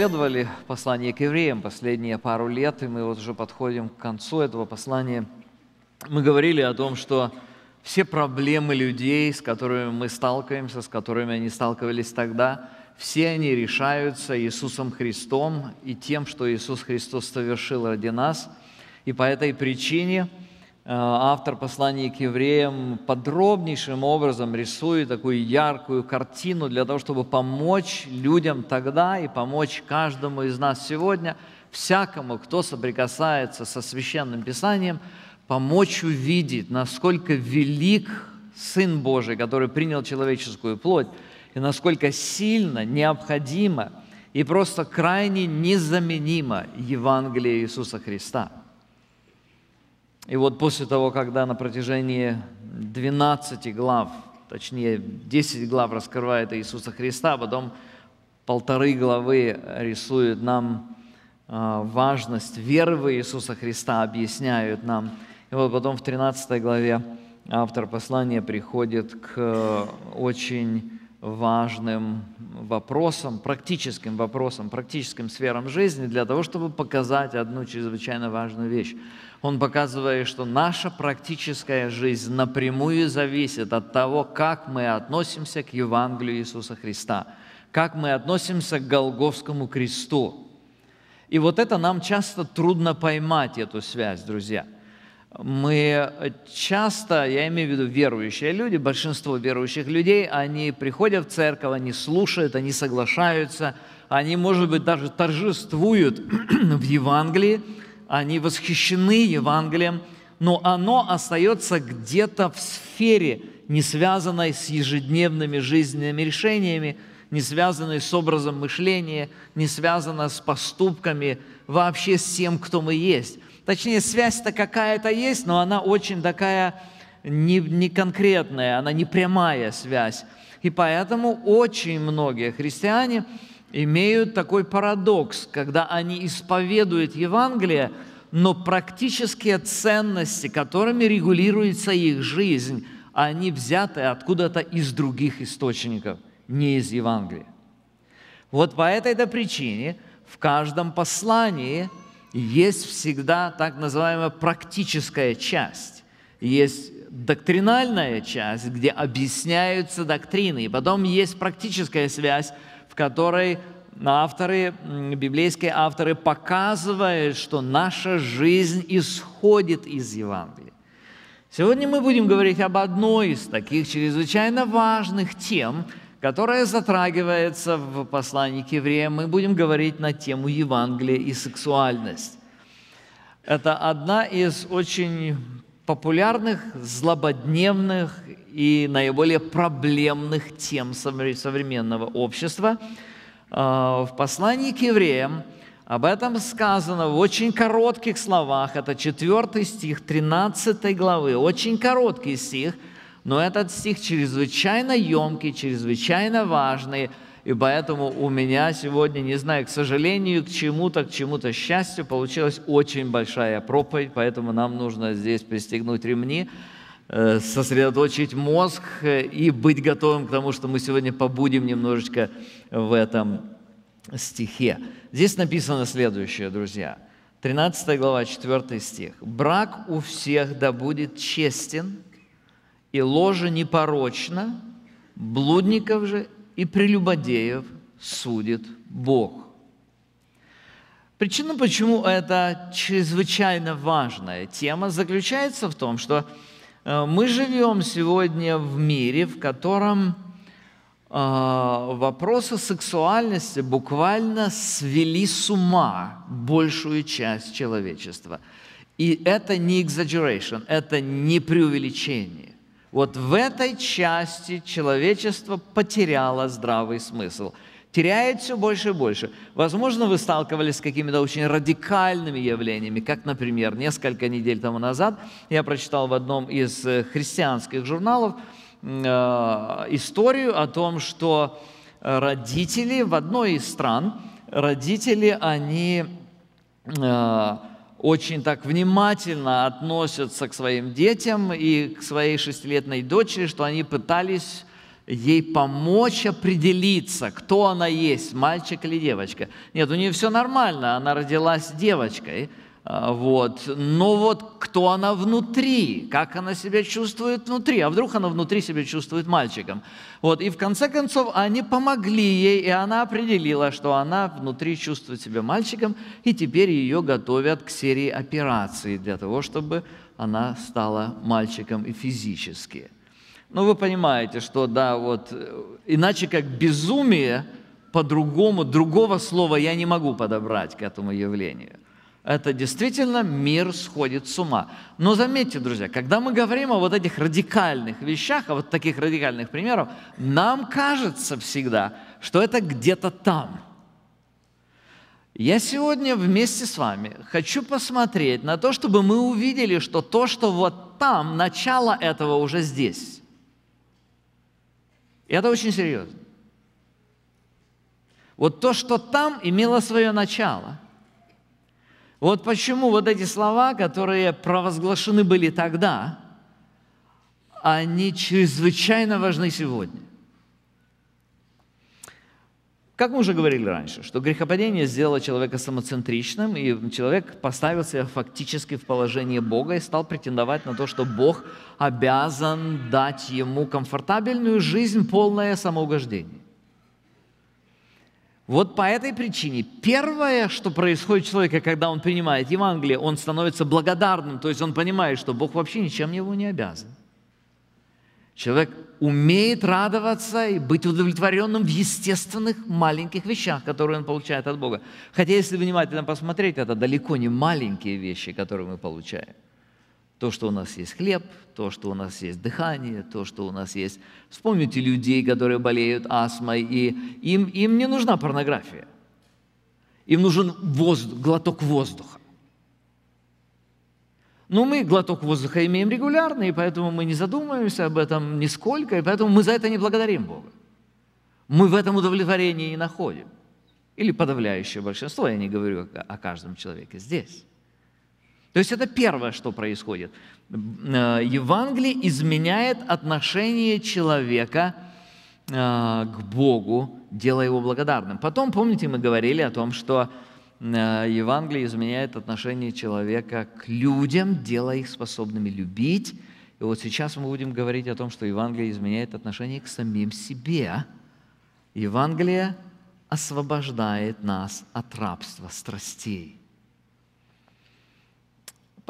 исследовали послание к евреям последние пару лет, и мы вот уже подходим к концу этого послания. Мы говорили о том, что все проблемы людей, с которыми мы сталкиваемся, с которыми они сталкивались тогда, все они решаются Иисусом Христом и тем, что Иисус Христос совершил ради нас. И по этой причине – Э, автор послания к евреям подробнейшим образом рисует такую яркую картину для того, чтобы помочь людям тогда и помочь каждому из нас сегодня, всякому, кто соприкасается со Священным Писанием, помочь увидеть, насколько велик Сын Божий, который принял человеческую плоть, и насколько сильно необходимо и просто крайне незаменимо Евангелие Иисуса Христа – и вот после того, когда на протяжении 12 глав, точнее 10 глав раскрывает Иисуса Христа, потом полторы главы рисуют нам а, важность веры в Иисуса Христа, объясняют нам. И вот потом в 13 главе автор послания приходит к очень важным вопросам, практическим вопросам, практическим сферам жизни для того, чтобы показать одну чрезвычайно важную вещь – он показывает, что наша практическая жизнь напрямую зависит от того, как мы относимся к Евангелию Иисуса Христа, как мы относимся к Голговскому кресту. И вот это нам часто трудно поймать, эту связь, друзья. Мы часто, я имею в виду верующие люди, большинство верующих людей, они приходят в церковь, они слушают, они соглашаются, они, может быть, даже торжествуют в Евангелии, они восхищены Евангелием, но оно остается где-то в сфере, не связанной с ежедневными жизненными решениями, не связанной с образом мышления, не связанной с поступками, вообще с тем, кто мы есть. Точнее, связь-то какая-то есть, но она очень такая не, не конкретная, она не прямая связь. И поэтому очень многие христиане имеют такой парадокс, когда они исповедуют Евангелие, но практические ценности, которыми регулируется их жизнь, они взяты откуда-то из других источников, не из Евангелия. Вот по этой-то причине в каждом послании есть всегда так называемая практическая часть. Есть доктринальная часть, где объясняются доктрины, и потом есть практическая связь, в которой авторы, библейские авторы показывают, что наша жизнь исходит из Евангелия. Сегодня мы будем говорить об одной из таких чрезвычайно важных тем, которая затрагивается в послании к евреям. Мы будем говорить на тему Евангелия и сексуальность. Это одна из очень популярных, злободневных и наиболее проблемных тем современного общества. А, в послании к евреям об этом сказано в очень коротких словах. Это 4 стих 13 главы. Очень короткий стих, но этот стих чрезвычайно емкий, чрезвычайно важный – и поэтому у меня сегодня, не знаю, к сожалению, к чему-то, к чему-то счастью, получилась очень большая проповедь, поэтому нам нужно здесь пристегнуть ремни, э, сосредоточить мозг э, и быть готовым к тому, что мы сегодня побудем немножечко в этом стихе. Здесь написано следующее, друзья. 13 глава, 4 стих. «Брак у всех да будет честен, и ложе непорочно, блудников же и прелюбодеев судит Бог. Причина, почему это чрезвычайно важная тема, заключается в том, что э, мы живем сегодня в мире, в котором э, вопросы сексуальности буквально свели с ума большую часть человечества. И это не exaggeration, это не преувеличение. Вот в этой части человечество потеряло здравый смысл. Теряет все больше и больше. Возможно, вы сталкивались с какими-то очень радикальными явлениями, как, например, несколько недель тому назад я прочитал в одном из э, христианских журналов э, историю о том, что родители в одной из стран, родители, они э, очень так внимательно относятся к своим детям и к своей шестилетней дочери, что они пытались ей помочь определиться, кто она есть, мальчик или девочка. Нет, у нее все нормально, она родилась девочкой – а, вот. Но вот кто она внутри, как она себя чувствует внутри, а вдруг она внутри себя чувствует мальчиком. Вот. И в конце концов они помогли ей, и она определила, что она внутри чувствует себя мальчиком, и теперь ее готовят к серии операций для того, чтобы она стала мальчиком и физически. Но ну, вы понимаете, что да, вот э, иначе как безумие, по-другому, другого слова я не могу подобрать к этому явлению – это действительно мир сходит с ума. Но заметьте, друзья, когда мы говорим о вот этих радикальных вещах, о вот таких радикальных примерах, нам кажется всегда, что это где-то там. Я сегодня вместе с вами хочу посмотреть на то, чтобы мы увидели, что то, что вот там, начало этого уже здесь. И это очень серьезно. Вот то, что там, имело свое начало – вот почему вот эти слова, которые провозглашены были тогда, они чрезвычайно важны сегодня. Как мы уже говорили раньше, что грехопадение сделало человека самоцентричным, и человек поставил себя фактически в положение Бога и стал претендовать на то, что Бог обязан дать ему комфортабельную жизнь, полное самоугождение. Вот по этой причине первое, что происходит у человека, когда он принимает Евангелие, он становится благодарным, то есть он понимает, что Бог вообще ничем его не обязан. Человек умеет радоваться и быть удовлетворенным в естественных маленьких вещах, которые он получает от Бога. Хотя, если внимательно посмотреть, это далеко не маленькие вещи, которые мы получаем – то, что у нас есть хлеб, то, что у нас есть дыхание, то, что у нас есть... Вспомните людей, которые болеют астмой, и им, им не нужна порнография. Им нужен воздух, глоток воздуха. Но мы глоток воздуха имеем регулярно, и поэтому мы не задумываемся об этом нисколько, и поэтому мы за это не благодарим Бога. Мы в этом удовлетворении не находим. Или подавляющее большинство, я не говорю о каждом человеке здесь. То есть это первое, что происходит. Э, Евангелие изменяет отношение человека э, к Богу, делая его благодарным. Потом, помните, мы говорили о том, что э, Евангелие изменяет отношение человека к людям, делая их способными любить. И вот сейчас мы будем говорить о том, что Евангелие изменяет отношение к самим себе. Евангелие освобождает нас от рабства страстей.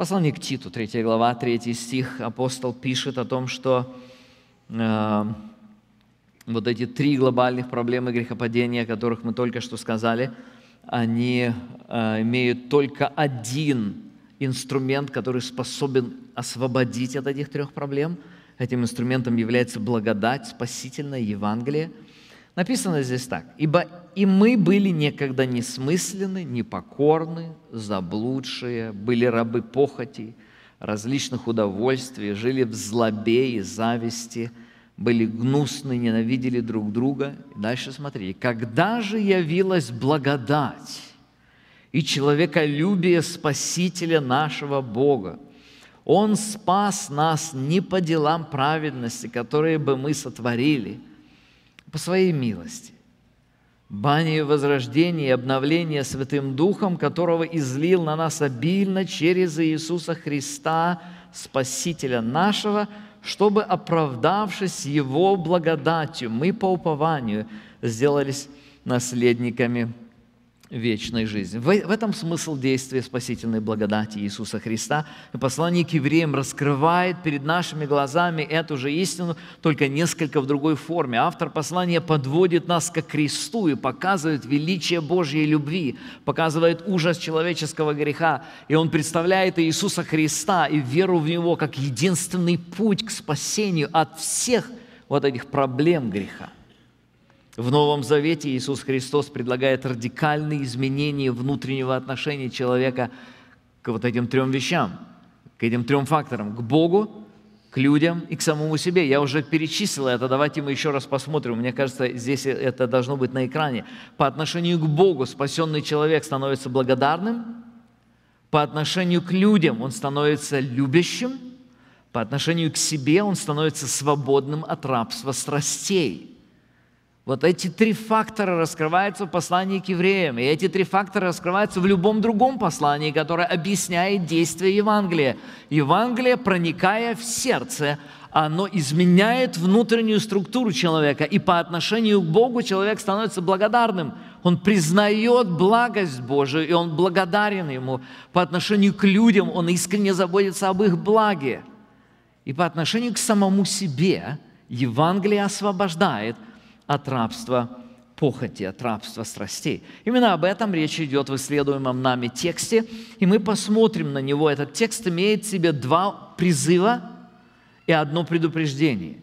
Послание к Титу, 3 глава, 3 стих, апостол пишет о том, что э, вот эти три глобальных проблемы грехопадения, о которых мы только что сказали, они э, имеют только один инструмент, который способен освободить от этих трех проблем. Этим инструментом является благодать, спасительная Евангелие. Написано здесь так. «Ибо и мы были некогда несмысленны, непокорны, заблудшие, были рабы похоти, различных удовольствий, жили в злобе и зависти, были гнусны, ненавидели друг друга. И дальше смотри. «Когда же явилась благодать и человеколюбие Спасителя нашего Бога? Он спас нас не по делам праведности, которые бы мы сотворили, по своей милости» Бани возрождения и обновления Святым Духом, которого излил на нас обильно через Иисуса Христа, Спасителя нашего, чтобы, оправдавшись Его благодатью, мы по упованию сделались наследниками вечной жизни. В, в этом смысл действия спасительной благодати Иисуса Христа. И послание к евреям раскрывает перед нашими глазами эту же истину, только несколько в другой форме. Автор послания подводит нас к кресту и показывает величие Божьей любви, показывает ужас человеческого греха. И он представляет Иисуса Христа и веру в Него как единственный путь к спасению от всех вот этих проблем греха. В Новом Завете Иисус Христос предлагает радикальные изменения внутреннего отношения человека к вот этим трем вещам, к этим трем факторам, к Богу, к людям и к самому себе. Я уже перечислил это, давайте мы еще раз посмотрим. Мне кажется, здесь это должно быть на экране. По отношению к Богу спасенный человек становится благодарным, по отношению к людям он становится любящим, по отношению к себе он становится свободным от рабства страстей – вот эти три фактора раскрываются в послании к евреям, и эти три фактора раскрываются в любом другом послании, которое объясняет действие Евангелия. Евангелие, проникая в сердце, оно изменяет внутреннюю структуру человека, и по отношению к Богу человек становится благодарным. Он признает благость Божию, и он благодарен Ему. По отношению к людям он искренне заботится об их благе. И по отношению к самому себе Евангелие освобождает – от рабства похоти, от рабства страстей. Именно об этом речь идет в исследуемом нами тексте, и мы посмотрим на него. Этот текст имеет в себе два призыва и одно предупреждение.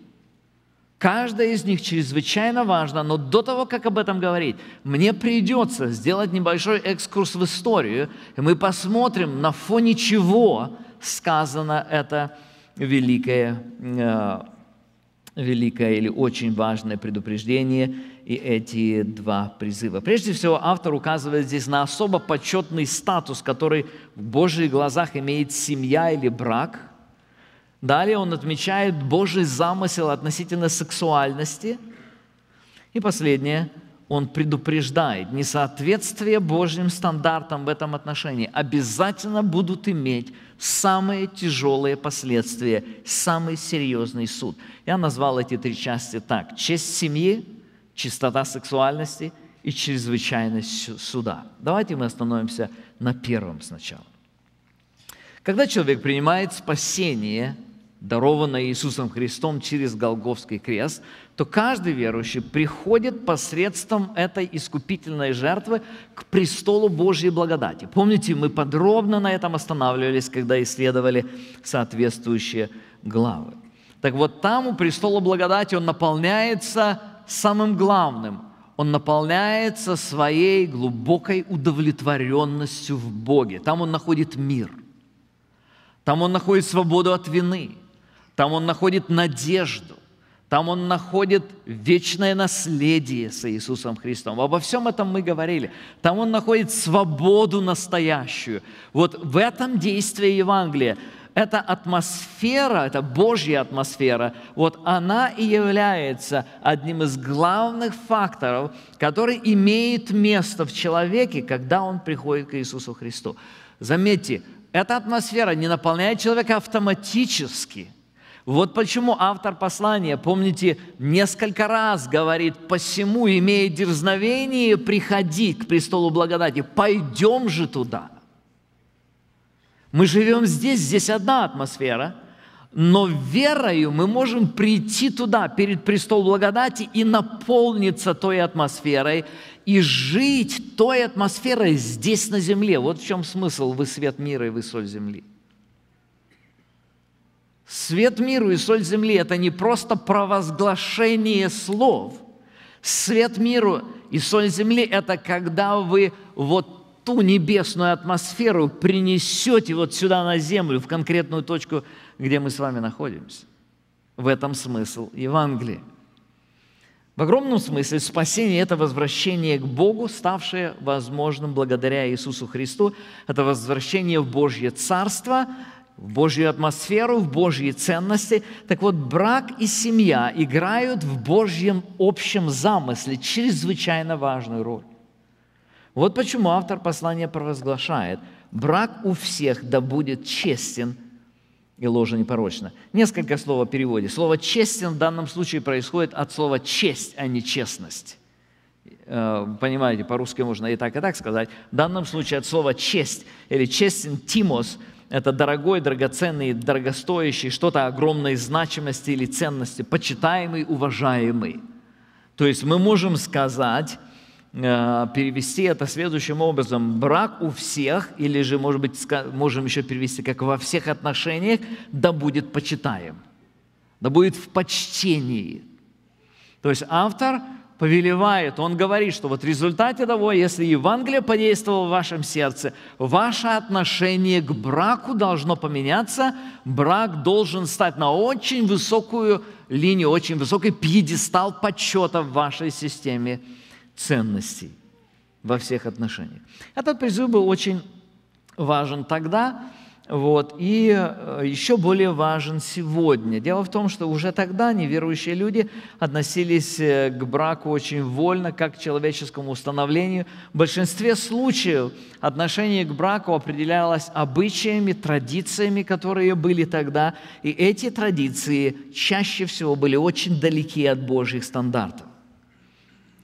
Каждая из них чрезвычайно важна, но до того, как об этом говорить, мне придется сделать небольшой экскурс в историю, и мы посмотрим, на фоне чего сказано это великое э, великое или очень важное предупреждение и эти два призыва. Прежде всего, автор указывает здесь на особо почетный статус, который в Божьих глазах имеет семья или брак. Далее он отмечает Божий замысел относительно сексуальности. И последнее – он предупреждает, несоответствие Божьим стандартам в этом отношении обязательно будут иметь самые тяжелые последствия, самый серьезный суд. Я назвал эти три части так. Честь семьи, чистота сексуальности и чрезвычайность суда. Давайте мы остановимся на первом сначала. Когда человек принимает спасение, дарованное Иисусом Христом через Голговский крест, то каждый верующий приходит посредством этой искупительной жертвы к престолу Божьей благодати. Помните, мы подробно на этом останавливались, когда исследовали соответствующие главы. Так вот, там у престола благодати он наполняется самым главным. Он наполняется своей глубокой удовлетворенностью в Боге. Там он находит мир. Там он находит свободу от вины. Там он находит надежду. Там он находит вечное наследие с Иисусом Христом. Обо всем этом мы говорили. Там он находит свободу настоящую. Вот в этом действии Евангелия. Эта атмосфера, эта Божья атмосфера, вот она и является одним из главных факторов, который имеет место в человеке, когда он приходит к Иисусу Христу. Заметьте, эта атмосфера не наполняет человека автоматически – вот почему автор послания, помните, несколько раз говорит, посему, имея дерзновение, приходи к престолу благодати, пойдем же туда. Мы живем здесь, здесь одна атмосфера, но верою мы можем прийти туда, перед престол благодати, и наполниться той атмосферой, и жить той атмосферой здесь на земле. Вот в чем смысл «Вы свет мира и вы соль земли». Свет миру и соль земли – это не просто провозглашение слов. Свет миру и соль земли – это когда вы вот ту небесную атмосферу принесете вот сюда на землю, в конкретную точку, где мы с вами находимся. В этом смысл Евангелия. В огромном смысле спасение – это возвращение к Богу, ставшее возможным благодаря Иисусу Христу. Это возвращение в Божье Царство – в Божью атмосферу, в Божьи ценности. Так вот, брак и семья играют в Божьем общем замысле чрезвычайно важную роль. Вот почему автор послания провозглашает, брак у всех да будет честен и ложа непорочна. Несколько слов о переводе. Слово «честен» в данном случае происходит от слова «честь», а не «честность». Э, понимаете, по-русски можно и так, и так сказать. В данном случае от слова «честь» или «честен тимос» – это дорогой, драгоценный, дорогостоящий, что-то огромной значимости или ценности, почитаемый, уважаемый. То есть мы можем сказать, э, перевести это следующим образом. Брак у всех, или же, может быть, можем еще перевести, как во всех отношениях, да будет почитаем, да будет в почтении. То есть автор – повелевает, он говорит, что вот в результате того, если Евангелие подействовало в вашем сердце, ваше отношение к браку должно поменяться, брак должен стать на очень высокую линию, очень высокий пьедестал подсчета в вашей системе ценностей во всех отношениях. Этот призыв был очень важен тогда, вот. И э, еще более важен сегодня. Дело в том, что уже тогда неверующие люди относились э, к браку очень вольно, как к человеческому установлению. В большинстве случаев отношение к браку определялось обычаями, традициями, которые были тогда. И эти традиции чаще всего были очень далеки от Божьих стандартов.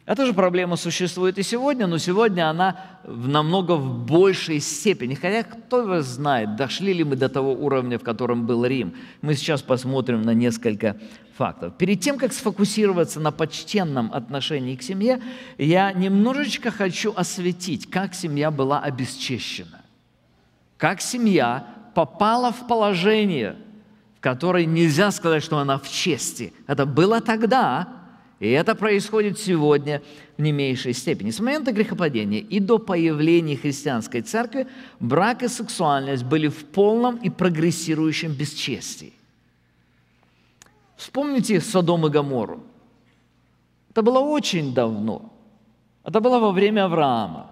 Эта же проблема существует и сегодня, но сегодня она в намного в большей степени. Хотя кто его знает, дошли ли мы до того уровня, в котором был Рим. Мы сейчас посмотрим на несколько фактов. Перед тем, как сфокусироваться на почтенном отношении к семье, я немножечко хочу осветить, как семья была обесчещена. Как семья попала в положение, в которое нельзя сказать, что она в чести. Это было тогда, и это происходит сегодня в не меньшей степени. С момента грехопадения и до появления христианской церкви брак и сексуальность были в полном и прогрессирующем бесчестии. Вспомните Содом и Гамору. Это было очень давно. Это было во время Авраама.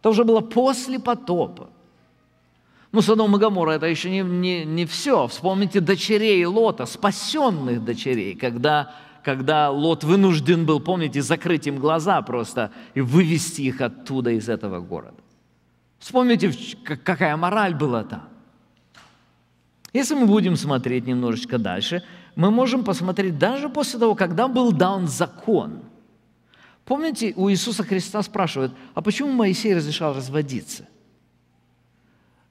Это уже было после потопа. Ну, Содом и Гамора – это еще не, не, не все. Вспомните дочерей Лота, спасенных дочерей, когда когда Лот вынужден был, помните, закрыть им глаза просто и вывести их оттуда, из этого города. Вспомните, какая мораль была там. Если мы будем смотреть немножечко дальше, мы можем посмотреть даже после того, когда был дан закон. Помните, у Иисуса Христа спрашивают, а почему Моисей разрешал разводиться?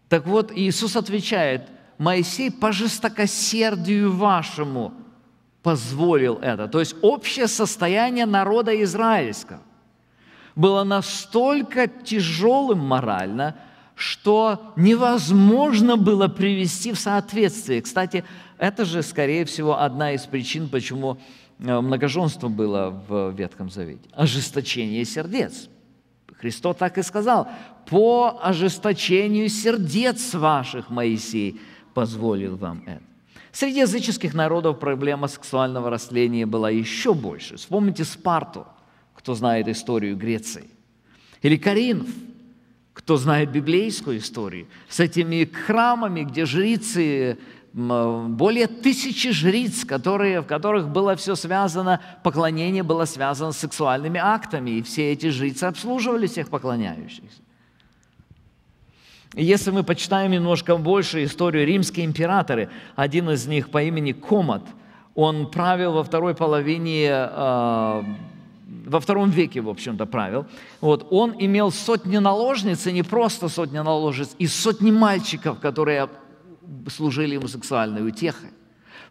Так вот, Иисус отвечает, Моисей по жестокосердию вашему позволил это. То есть общее состояние народа израильского было настолько тяжелым морально, что невозможно было привести в соответствие. Кстати, это же, скорее всего, одна из причин, почему э, многоженство было в Ветхом Завете. Ожесточение сердец. Христос так и сказал, «По ожесточению сердец ваших, Моисей, позволил вам это». Среди языческих народов проблема сексуального растления была еще больше. Вспомните Спарту, кто знает историю Греции. Или Каринф, кто знает библейскую историю, с этими храмами, где жрицы, более тысячи жриц, которые, в которых было все связано, поклонение было связано с сексуальными актами, и все эти жрицы обслуживали всех поклоняющихся. Если мы почитаем немножко больше историю, римские императоры, один из них по имени Комат, он правил во второй половине, э, во втором веке, в общем-то, правил. Вот, он имел сотни наложниц, и не просто сотни наложниц, и сотни мальчиков, которые служили ему сексуальной утехой.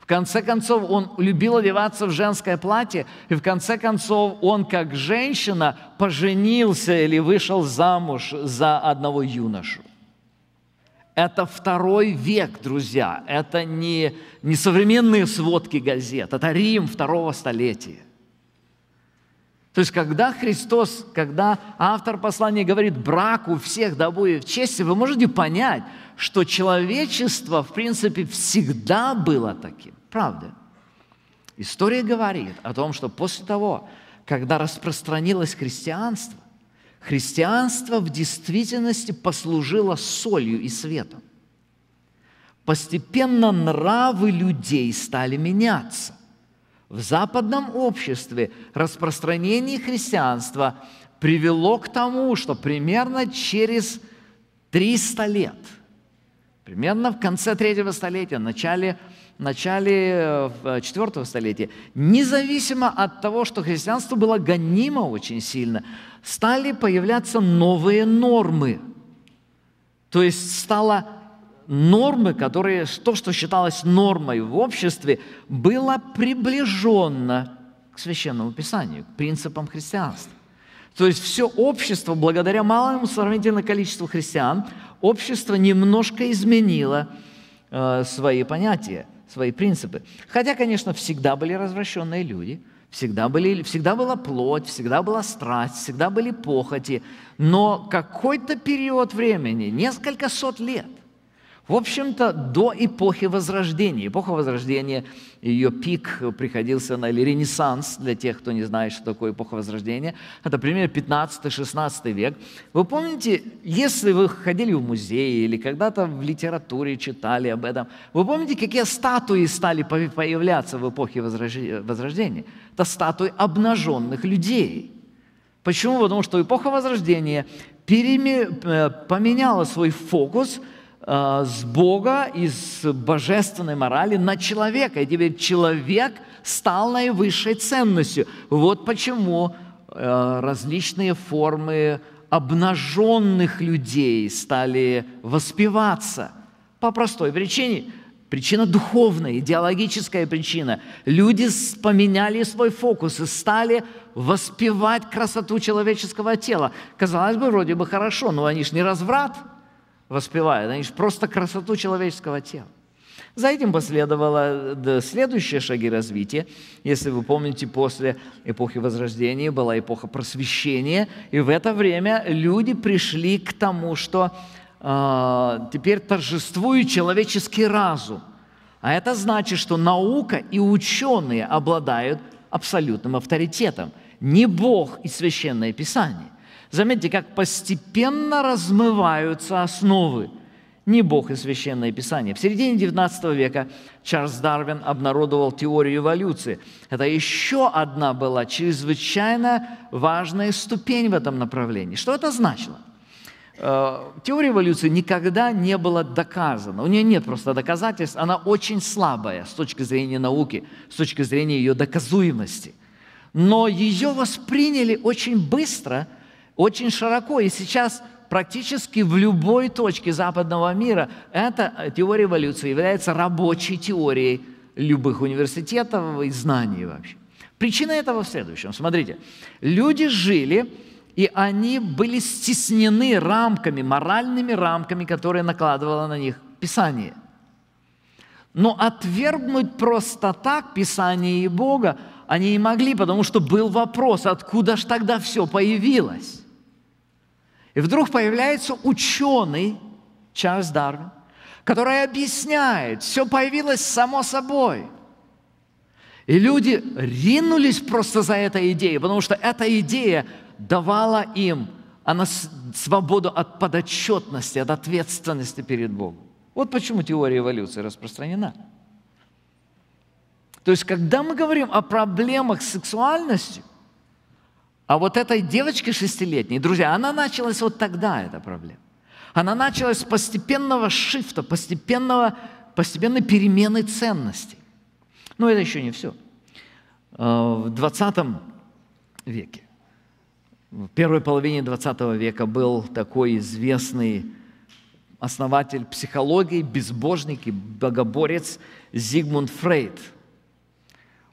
В конце концов, он любил одеваться в женское платье, и в конце концов, он как женщина поженился или вышел замуж за одного юношу. Это второй век, друзья. Это не, не современные сводки газет. Это Рим второго столетия. То есть, когда Христос, когда автор послания говорит «брак у всех в чести», вы можете понять, что человечество, в принципе, всегда было таким. Правда? История говорит о том, что после того, когда распространилось христианство, Христианство в действительности послужило солью и светом. Постепенно нравы людей стали меняться. В западном обществе распространение христианства привело к тому, что примерно через 300 лет, примерно в конце третьего столетия, начале Э, в начале э, IV столетия, независимо от того, что христианство было гонимо очень сильно, стали появляться новые нормы. То есть стало нормы, которые, то, что считалось нормой в обществе, было приближенно к Священному Писанию, к принципам христианства. То есть все общество, благодаря малому сравнительному количеству христиан, общество немножко изменило э, свои понятия свои принципы. Хотя, конечно, всегда были развращенные люди, всегда, были, всегда была плоть, всегда была страсть, всегда были похоти, но какой-то период времени, несколько сот лет, в общем-то, до эпохи Возрождения. Эпоха Возрождения, ее пик приходился на или Ренессанс, для тех, кто не знает, что такое эпоха Возрождения. Это примерно 15-16 век. Вы помните, если вы ходили в музеи или когда-то в литературе читали об этом, вы помните, какие статуи стали появляться в эпохе Возрождения? Это статуи обнаженных людей. Почему? Потому что эпоха Возрождения переме... Э, поменяла свой фокус – Э, с Бога, из божественной морали на человека. И теперь человек стал наивысшей ценностью. Вот почему э, различные формы обнаженных людей стали воспеваться. По простой причине. Причина духовная, идеологическая причина. Люди поменяли свой фокус и стали воспевать красоту человеческого тела. Казалось бы, вроде бы хорошо, но они же не разврат – воспевая, знаешь, просто красоту человеческого тела. За этим последовало следующие шаги развития. Если вы помните, после эпохи Возрождения была эпоха просвещения, и в это время люди пришли к тому, что э, теперь торжествует человеческий разум. А это значит, что наука и ученые обладают абсолютным авторитетом. Не Бог и священное писание – Заметьте, как постепенно размываются основы. Не Бог и Священное Писание. В середине XIX века Чарльз Дарвин обнародовал теорию эволюции. Это еще одна была чрезвычайно важная ступень в этом направлении. Что это значило? Э, теория эволюции никогда не была доказана. У нее нет просто доказательств. Она очень слабая с точки зрения науки, с точки зрения ее доказуемости. Но ее восприняли очень быстро – очень широко, и сейчас практически в любой точке западного мира эта э, теория эволюции является рабочей теорией любых университетов и знаний вообще. Причина этого в следующем. Смотрите, люди жили, и они были стеснены рамками, моральными рамками, которые накладывало на них Писание. Но отвергнуть просто так Писание и Бога они не могли, потому что был вопрос, откуда ж тогда все появилось. И вдруг появляется ученый Чарльз Дарвин, который объясняет, все появилось само собой. И люди ринулись просто за этой идеей, потому что эта идея давала им она свободу от подотчетности, от ответственности перед Богом. Вот почему теория эволюции распространена. То есть, когда мы говорим о проблемах с сексуальностью, а вот этой девочке шестилетней, друзья, она началась вот тогда, эта проблема. Она началась с постепенного шифта, постепенного, постепенной перемены ценностей. Но это еще не все. Э, в 20 веке, в первой половине 20 века был такой известный основатель психологии, безбожник и богоборец Зигмунд Фрейд –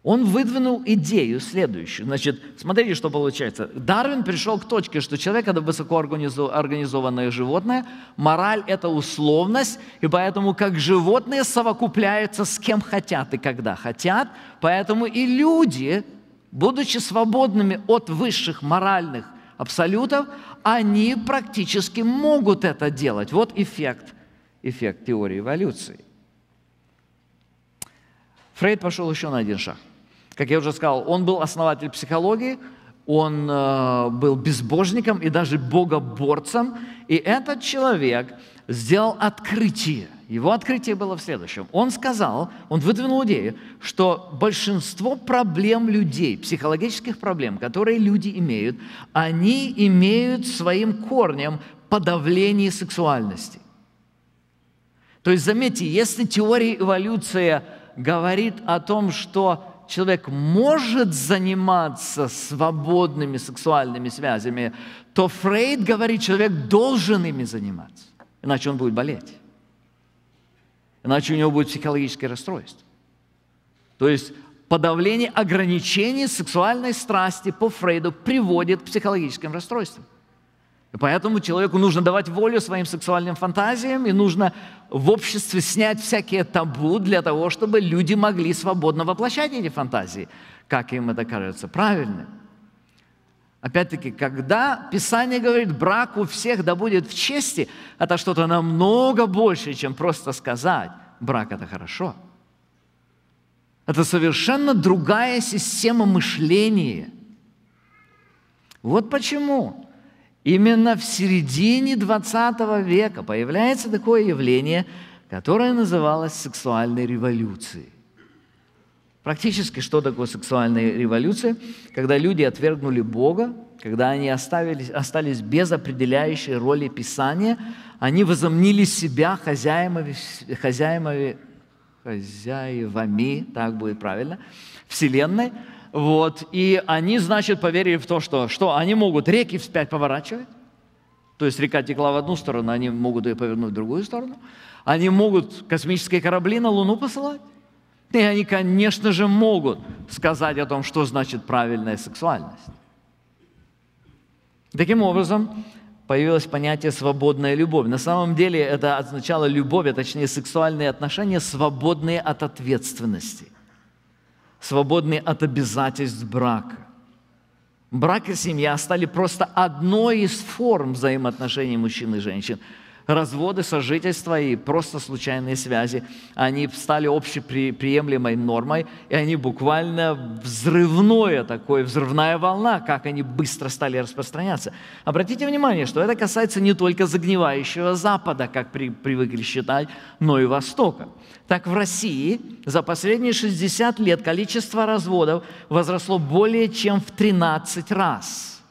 он выдвинул идею следующую. Значит, смотрите, что получается. Дарвин пришел к точке, что человек – это высокоорганизованное животное, мораль – это условность, и поэтому как животные совокупляются с кем хотят и когда хотят, поэтому и люди, будучи свободными от высших моральных абсолютов, они практически могут это делать. Вот эффект, эффект теории эволюции. Фрейд пошел еще на один шаг. Как я уже сказал, он был основатель психологии, он э, был безбожником и даже богоборцем. И этот человек сделал открытие. Его открытие было в следующем. Он сказал, он выдвинул идею, что большинство проблем людей, психологических проблем, которые люди имеют, они имеют своим корнем подавление сексуальности. То есть, заметьте, если теория эволюции говорит о том, что человек может заниматься свободными сексуальными связями, то Фрейд говорит, человек должен ими заниматься, иначе он будет болеть. Иначе у него будет психологическое расстройство. То есть подавление ограничений сексуальной страсти по Фрейду приводит к психологическим расстройствам. И поэтому человеку нужно давать волю своим сексуальным фантазиям, и нужно в обществе снять всякие табу для того, чтобы люди могли свободно воплощать эти фантазии, как им это кажется правильным. Опять-таки, когда Писание говорит, брак у всех да будет в чести, это что-то намного больше, чем просто сказать, брак – это хорошо. Это совершенно другая система мышления. Вот почему Именно в середине 20 века появляется такое явление, которое называлось сексуальной революцией. Практически что такое сексуальная революция? Когда люди отвергнули Бога, когда они оставились, остались без определяющей роли Писания, они возомнили себя хозяевами, хозяевами, хозяевами, так будет правильно, Вселенной – вот, и они, значит, поверили в то, что, что они могут реки вспять поворачивать, то есть река текла в одну сторону, они могут ее повернуть в другую сторону, они могут космические корабли на Луну посылать, и они, конечно же, могут сказать о том, что значит правильная сексуальность. Таким образом, появилось понятие «свободная любовь». На самом деле это означало любовь, а точнее сексуальные отношения, свободные от ответственности – свободный от обязательств брака. Брак и семья стали просто одной из форм взаимоотношений мужчин и женщин – разводы, сожительства и просто случайные связи, они стали общеприемлемой нормой, и они буквально взрывное такое, взрывная волна, как они быстро стали распространяться. Обратите внимание, что это касается не только загнивающего Запада, как при, привыкли считать, но и Востока. Так в России за последние 60 лет количество разводов возросло более чем в 13 раз.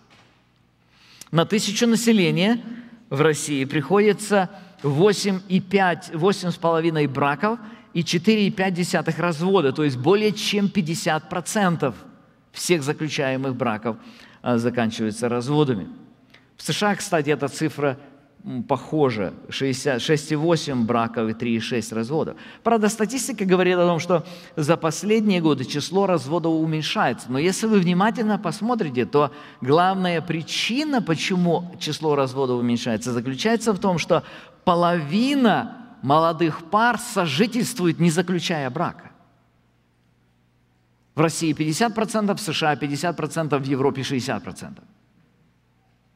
На тысячу населения в России приходится 8,5, 8,5 браков и 4,5 развода, то есть более чем 50% всех заключаемых браков а, заканчиваются разводами. В США, кстати, эта цифра похоже, 6,8 браков и 3,6 разводов. Правда, статистика говорит о том, что за последние годы число разводов уменьшается. Но если вы внимательно посмотрите, то главная причина, почему число разводов уменьшается, заключается в том, что половина молодых пар сожительствует, не заключая брака. В России 50%, в США 50%, в Европе 60%.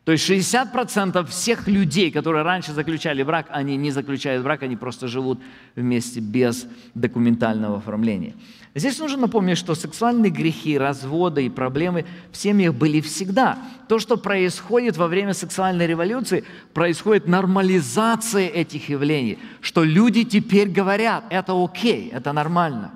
То есть 60% всех людей, которые раньше заключали брак, они не заключают брак, они просто живут вместе без документального оформления. Здесь нужно напомнить, что сексуальные грехи, разводы и проблемы в семьях были всегда. То, что происходит во время сексуальной революции, происходит нормализация этих явлений, что люди теперь говорят, это окей, это нормально.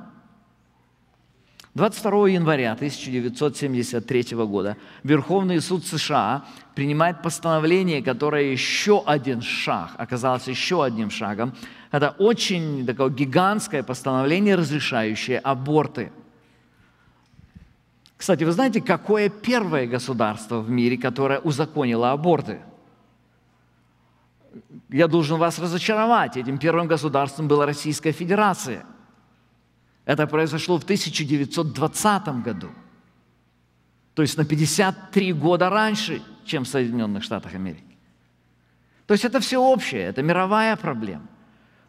22 января 1973 года Верховный суд США принимает постановление, которое еще один шаг, оказалось еще одним шагом. Это очень такое гигантское постановление, разрешающее аборты. Кстати, вы знаете, какое первое государство в мире, которое узаконило аборты? Я должен вас разочаровать. Этим первым государством была Российская Федерация – это произошло в 1920 году, то есть на 53 года раньше, чем в Соединенных Штатах Америки. То есть это всеобщее, это мировая проблема.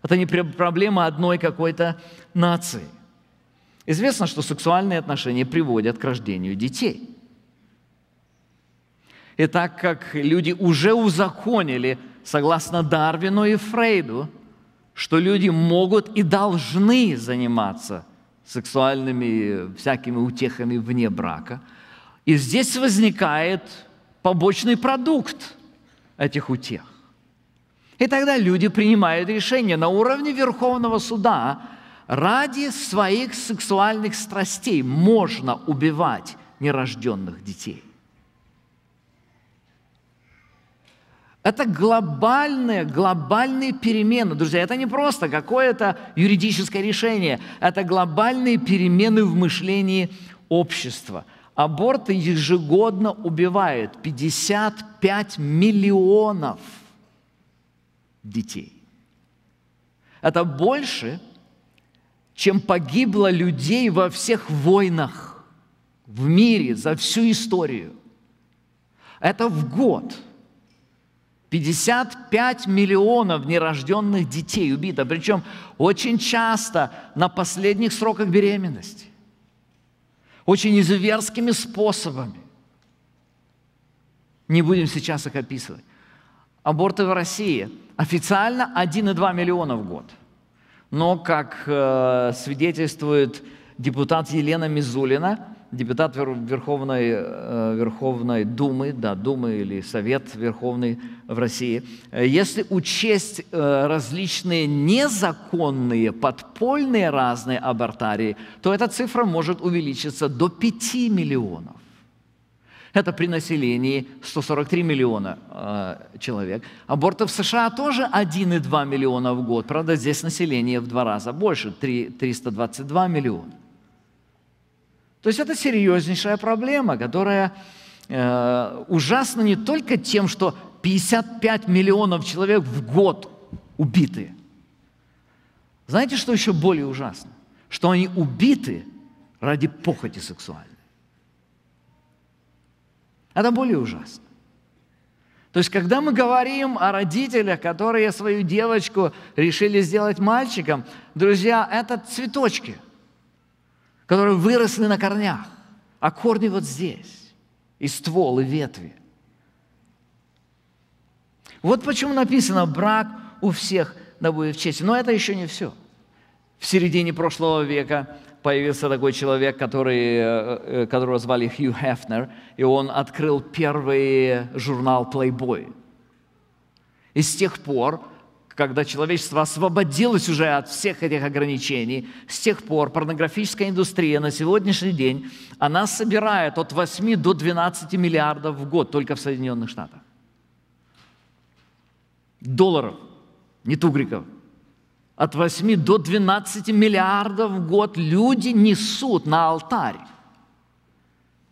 Это не проблема одной какой-то нации. Известно, что сексуальные отношения приводят к рождению детей. И так как люди уже узаконили, согласно Дарвину и Фрейду, что люди могут и должны заниматься сексуальными всякими утехами вне брака. И здесь возникает побочный продукт этих утех. И тогда люди принимают решение на уровне Верховного суда ради своих сексуальных страстей можно убивать нерожденных детей. Это глобальные, глобальные перемены, друзья. Это не просто какое-то юридическое решение. Это глобальные перемены в мышлении общества. Аборты ежегодно убивают 55 миллионов детей. Это больше, чем погибло людей во всех войнах в мире за всю историю. Это в год – 55 миллионов нерожденных детей убито, причем очень часто на последних сроках беременности, очень изуверскими способами. Не будем сейчас их описывать. Аборты в России официально 1,2 миллиона в год. Но, как э, свидетельствует депутат Елена Мизулина, депутат Верховной, э, Верховной Думы, да, Думы или Совет Верховный в России, э, если учесть э, различные незаконные, подпольные разные абортарии, то эта цифра может увеличиться до 5 миллионов. Это при населении 143 миллиона э, человек. Абортов в США тоже 1,2 миллиона в год. Правда, здесь население в два раза больше, 3, 322 миллиона. То есть это серьезнейшая проблема, которая э, ужасна не только тем, что 55 миллионов человек в год убиты. Знаете, что еще более ужасно? Что они убиты ради похоти сексуальной. Это более ужасно. То есть, когда мы говорим о родителях, которые свою девочку решили сделать мальчиком, друзья, это цветочки – которые выросли на корнях, а корни вот здесь, и стволы, ветви. Вот почему написано «брак у всех да будет в чести». Но это еще не все. В середине прошлого века появился такой человек, который, э, э, которого звали Хью Хефнер, и он открыл первый журнал Playboy. И с тех пор когда человечество освободилось уже от всех этих ограничений, с тех пор порнографическая индустрия на сегодняшний день, она собирает от 8 до 12 миллиардов в год только в Соединенных Штатах. Долларов, не тугриков. От 8 до 12 миллиардов в год люди несут на алтарь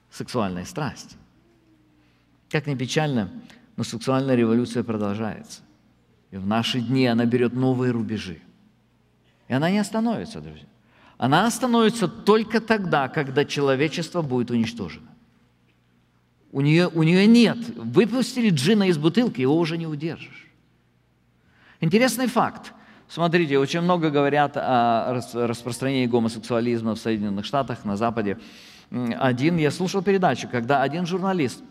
сексуальной страсти. Как ни печально, но сексуальная революция продолжается. И в наши дни она берет новые рубежи. И она не остановится, друзья. Она остановится только тогда, когда человечество будет уничтожено. У нее, у нее нет. Выпустили джина из бутылки, его уже не удержишь. Интересный факт. Смотрите, очень много говорят о распространении гомосексуализма в Соединенных Штатах, на Западе. Один, я слушал передачу, когда один журналист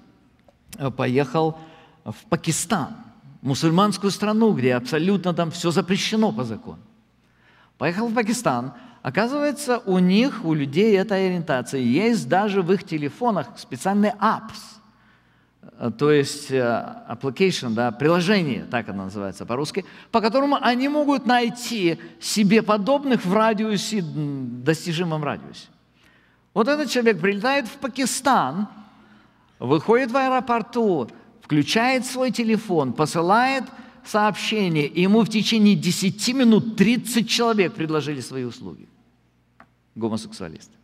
э, поехал в Пакистан – мусульманскую страну, где абсолютно там все запрещено по закону. Поехал в Пакистан. Оказывается, у них, у людей этой ориентации есть даже в их телефонах специальный apps, э, то есть э, application, да, приложение, так оно называется по-русски, по которому они могут найти себе подобных в радиусе, достижимом радиусе. Вот этот человек прилетает в Пакистан, выходит в аэропорту, включает свой телефон, посылает сообщение, и ему в течение 10 минут 30 человек предложили свои услуги. Гомосексуалисты.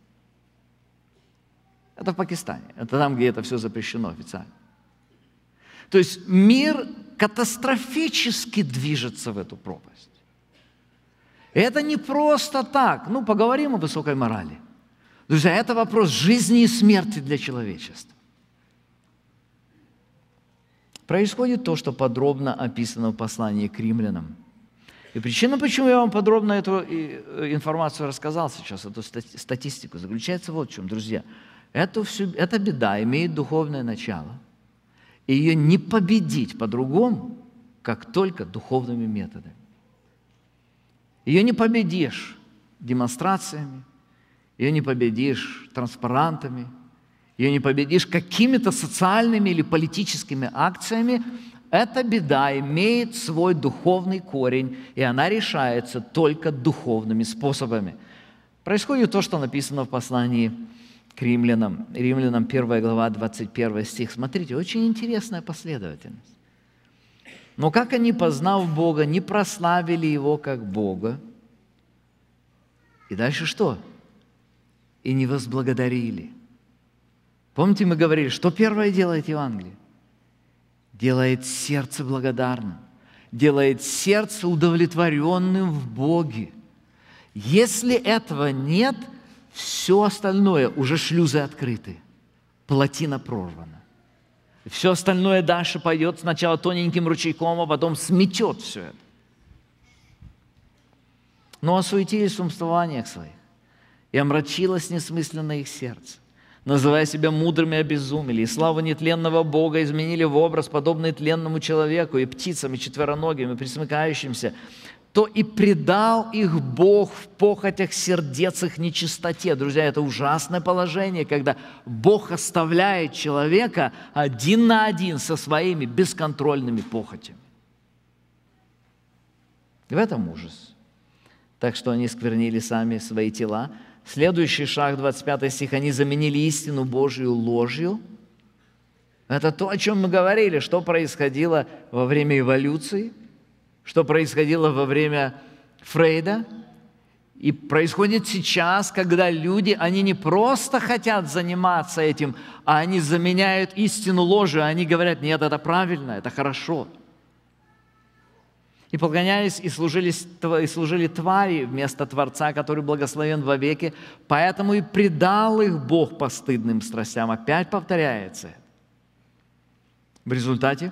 Это в Пакистане. Это там, где это все запрещено официально. То есть мир катастрофически движется в эту пропасть. И это не просто так. Ну, поговорим о высокой морали. Друзья, это вопрос жизни и смерти для человечества происходит то, что подробно описано в послании к римлянам. И причина, почему я вам подробно эту э, информацию рассказал сейчас, эту статистику, заключается вот в чем, друзья. Эту всю, эта беда имеет духовное начало. И ее не победить по-другому, как только духовными методами. Ее не победишь демонстрациями, ее не победишь транспарантами – ее не победишь какими-то социальными или политическими акциями, эта беда имеет свой духовный корень, и она решается только духовными способами. Происходит то, что написано в послании к римлянам. Римлянам 1 глава, 21 стих. Смотрите, очень интересная последовательность. «Но как они, познав Бога, не прославили Его как Бога?» И дальше что? «И не возблагодарили». Помните, мы говорили, что первое делает Евангелие? Делает сердце благодарным, делает сердце удовлетворенным в Боге. Если этого нет, все остальное, уже шлюзы открыты, плотина прорвана. Все остальное дальше пойдет сначала тоненьким ручейком, а потом сметет все это. Но о суете и своих, и омрачилось несмысленно их сердце называя себя мудрыми, обезумели, и славу нетленного Бога изменили в образ, подобный тленному человеку, и птицам, и четвероногим, и присмыкающимся, то и предал их Бог в похотях сердец их нечистоте. Друзья, это ужасное положение, когда Бог оставляет человека один на один со своими бесконтрольными похотями. И в этом ужас. Так что они сквернили сами свои тела, Следующий шаг, 25 стих, они заменили истину Божью ложью. Это то, о чем мы говорили, что происходило во время эволюции, что происходило во время Фрейда. И происходит сейчас, когда люди, они не просто хотят заниматься этим, а они заменяют истину ложью, они говорят, нет, это правильно, это хорошо – и поклонялись и служили, и служили твари вместо Творца, который благословен во веки, поэтому и предал их Бог постыдным страстям. Опять повторяется. В результате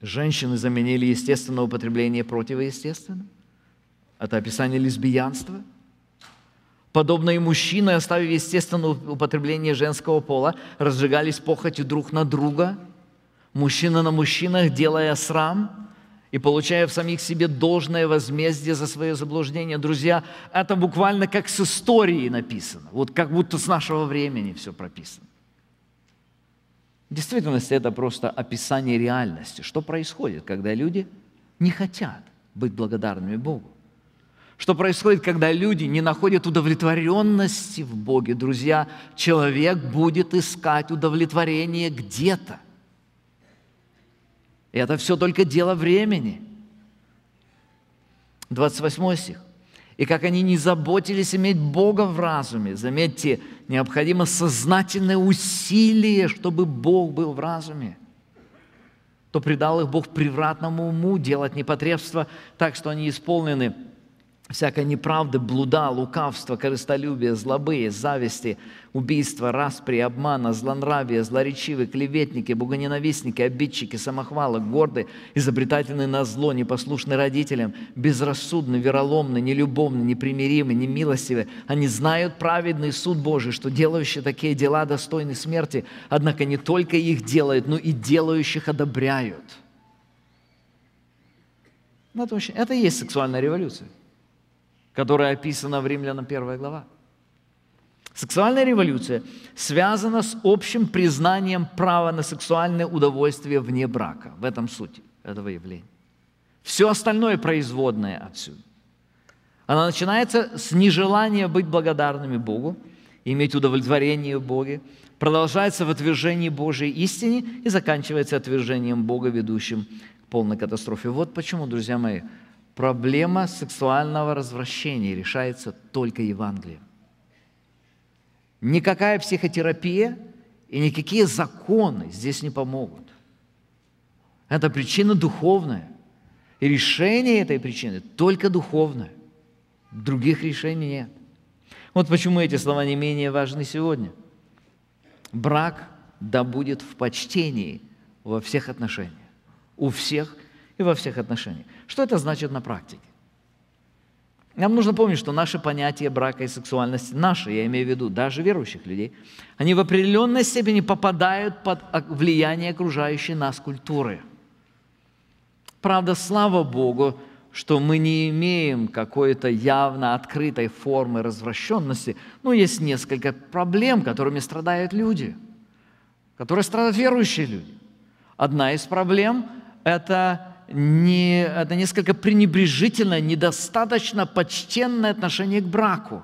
женщины заменили естественное употребление противоестественным. Это описание лесбиянства. Подобно и мужчины, оставив естественное употребление женского пола, разжигались похотью друг на друга, мужчина на мужчинах, делая срам – и получая в самих себе должное возмездие за свое заблуждение. Друзья, это буквально как с истории написано, вот как будто с нашего времени все прописано. В действительности это просто описание реальности, что происходит, когда люди не хотят быть благодарными Богу. Что происходит, когда люди не находят удовлетворенности в Боге? Друзья, человек будет искать удовлетворение где-то. И это все только дело времени. 28 стих. И как они не заботились иметь Бога в разуме. Заметьте, необходимо сознательное усилие, чтобы Бог был в разуме то предал их Бог превратному уму делать непотребство так, что они исполнены всякой неправды, блуда, лукавства, корыстолюбия, злобы, зависти, убийства, распри, обмана, злонравия, злоречивые, клеветники, богоненавистники, обидчики, самохвалы, горды, изобретательны на зло, непослушные родителям, безрассудны, вероломны, нелюбовны, непримиримы, немилостивы. Они знают праведный суд Божий, что делающие такие дела достойны смерти, однако не только их делают, но и делающих одобряют. Это, очень, это и есть сексуальная революция которая описана в Римлянам 1 глава. Сексуальная революция связана с общим признанием права на сексуальное удовольствие вне брака. В этом суть этого явления. Все остальное производное отсюда. Она начинается с нежелания быть благодарными Богу, иметь удовлетворение в Боге, продолжается в отвержении Божьей истине и заканчивается отвержением Бога, ведущим к полной катастрофе. Вот почему, друзья мои, проблема сексуального развращения решается только Евангелием. Никакая психотерапия и никакие законы здесь не помогут. Это причина духовная. И решение этой причины только духовное. Других решений нет. Вот почему эти слова не менее важны сегодня. Брак да будет в почтении во всех отношениях. У всех и во всех отношениях. Что это значит на практике? Нам нужно помнить, что наши понятия брака и сексуальности, наши, я имею в виду, даже верующих людей, они в определенной степени попадают под а, влияние окружающей нас культуры. Правда, слава Богу, что мы не имеем какой-то явно открытой формы развращенности, но ну, есть несколько проблем, которыми страдают люди, которые страдают верующие люди. Одна из проблем – это не, это несколько пренебрежительное, недостаточно почтенное отношение к браку.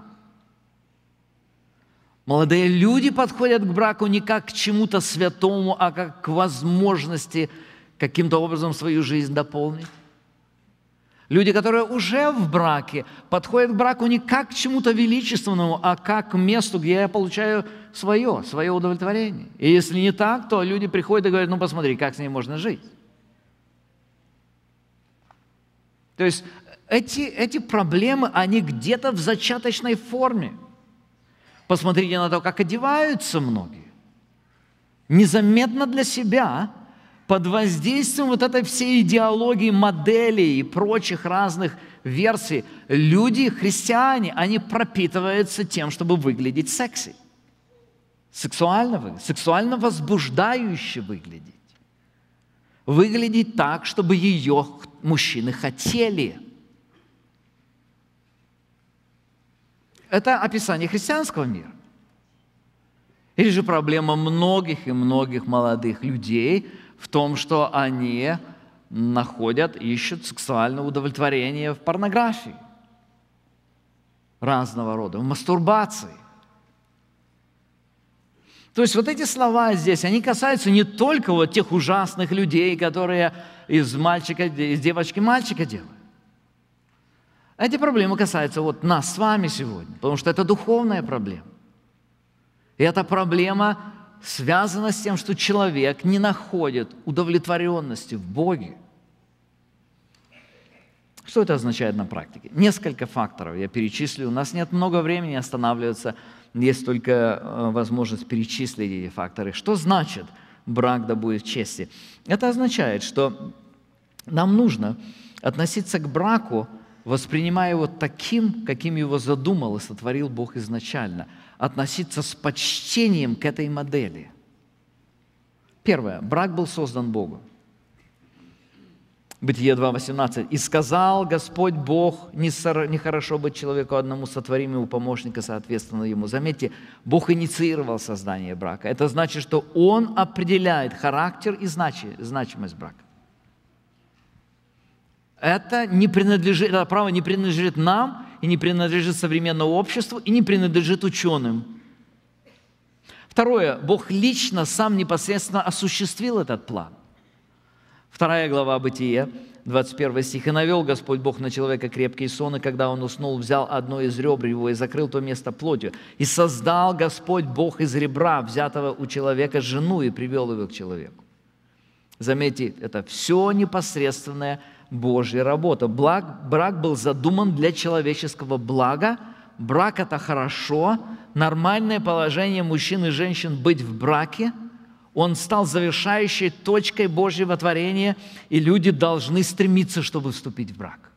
Молодые люди подходят к браку не как к чему-то святому, а как к возможности каким-то образом свою жизнь дополнить. Люди, которые уже в браке, подходят к браку не как к чему-то величественному, а как к месту, где я получаю свое, свое удовлетворение. И если не так, то люди приходят и говорят, ну посмотри, как с ней можно жить. То есть э, эти, эти проблемы, они где-то в зачаточной форме. Посмотрите на то, как одеваются многие. Незаметно для себя, а? под воздействием вот этой всей идеологии, моделей и прочих разных версий, люди, христиане, они пропитываются тем, чтобы выглядеть секси. Сексуально, выглядеть, сексуально возбуждающе выглядеть. Выглядеть так, чтобы ее мужчины хотели. Это описание христианского мира. Или же проблема многих и многих молодых людей в том, что они находят, ищут сексуальное удовлетворение в порнографии разного рода, в мастурбации – то есть вот эти слова здесь, они касаются не только вот тех ужасных людей, которые из мальчика, из девочки мальчика делают. Эти проблемы касаются вот нас с вами сегодня, потому что это духовная проблема. И эта проблема связана с тем, что человек не находит удовлетворенности в Боге. Что это означает на практике? Несколько факторов я перечислю. У нас нет много времени останавливаться есть только э, возможность перечислить эти факторы. Что значит брак да будет чести? Это означает, что нам нужно относиться к браку, воспринимая его таким, каким его задумал и сотворил Бог изначально, относиться с почтением к этой модели. Первое. Брак был создан Богом. Бытие 2.18. «И сказал Господь Бог, нехорошо быть человеку одному, сотворим ему помощника, соответственно, ему». Заметьте, Бог инициировал создание брака. Это значит, что Он определяет характер и значимость брака. Это, не принадлежит, это право не принадлежит нам, и не принадлежит современному обществу, и не принадлежит ученым. Второе, Бог лично, сам непосредственно осуществил этот план. Вторая глава Бытия, 21 стих. «И навел Господь Бог на человека крепкий сон, и когда он уснул, взял одно из ребр его и закрыл то место плотью. И создал Господь Бог из ребра, взятого у человека, жену, и привел его к человеку». Заметьте, это все непосредственная Божья работа. Благ, брак был задуман для человеческого блага. Брак – это хорошо. Нормальное положение мужчин и женщин быть в браке – он стал завершающей точкой Божьего творения, и люди должны стремиться, чтобы вступить в брак.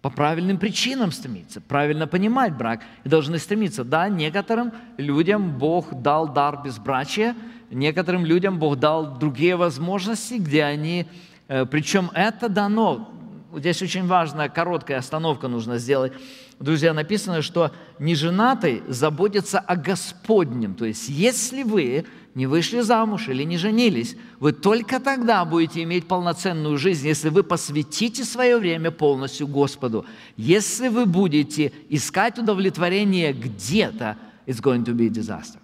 По правильным причинам стремиться, правильно понимать брак и должны стремиться. Да, некоторым людям Бог дал дар безбрачия, некоторым людям Бог дал другие возможности, где они... Э, Причем это дано, здесь очень важная короткая остановка нужно сделать. Друзья, написано, что неженатый заботится о Господнем. То есть, если вы не вышли замуж или не женились. Вы только тогда будете иметь полноценную жизнь, если вы посвятите свое время полностью Господу. Если вы будете искать удовлетворение где-то, it's going to be a disaster.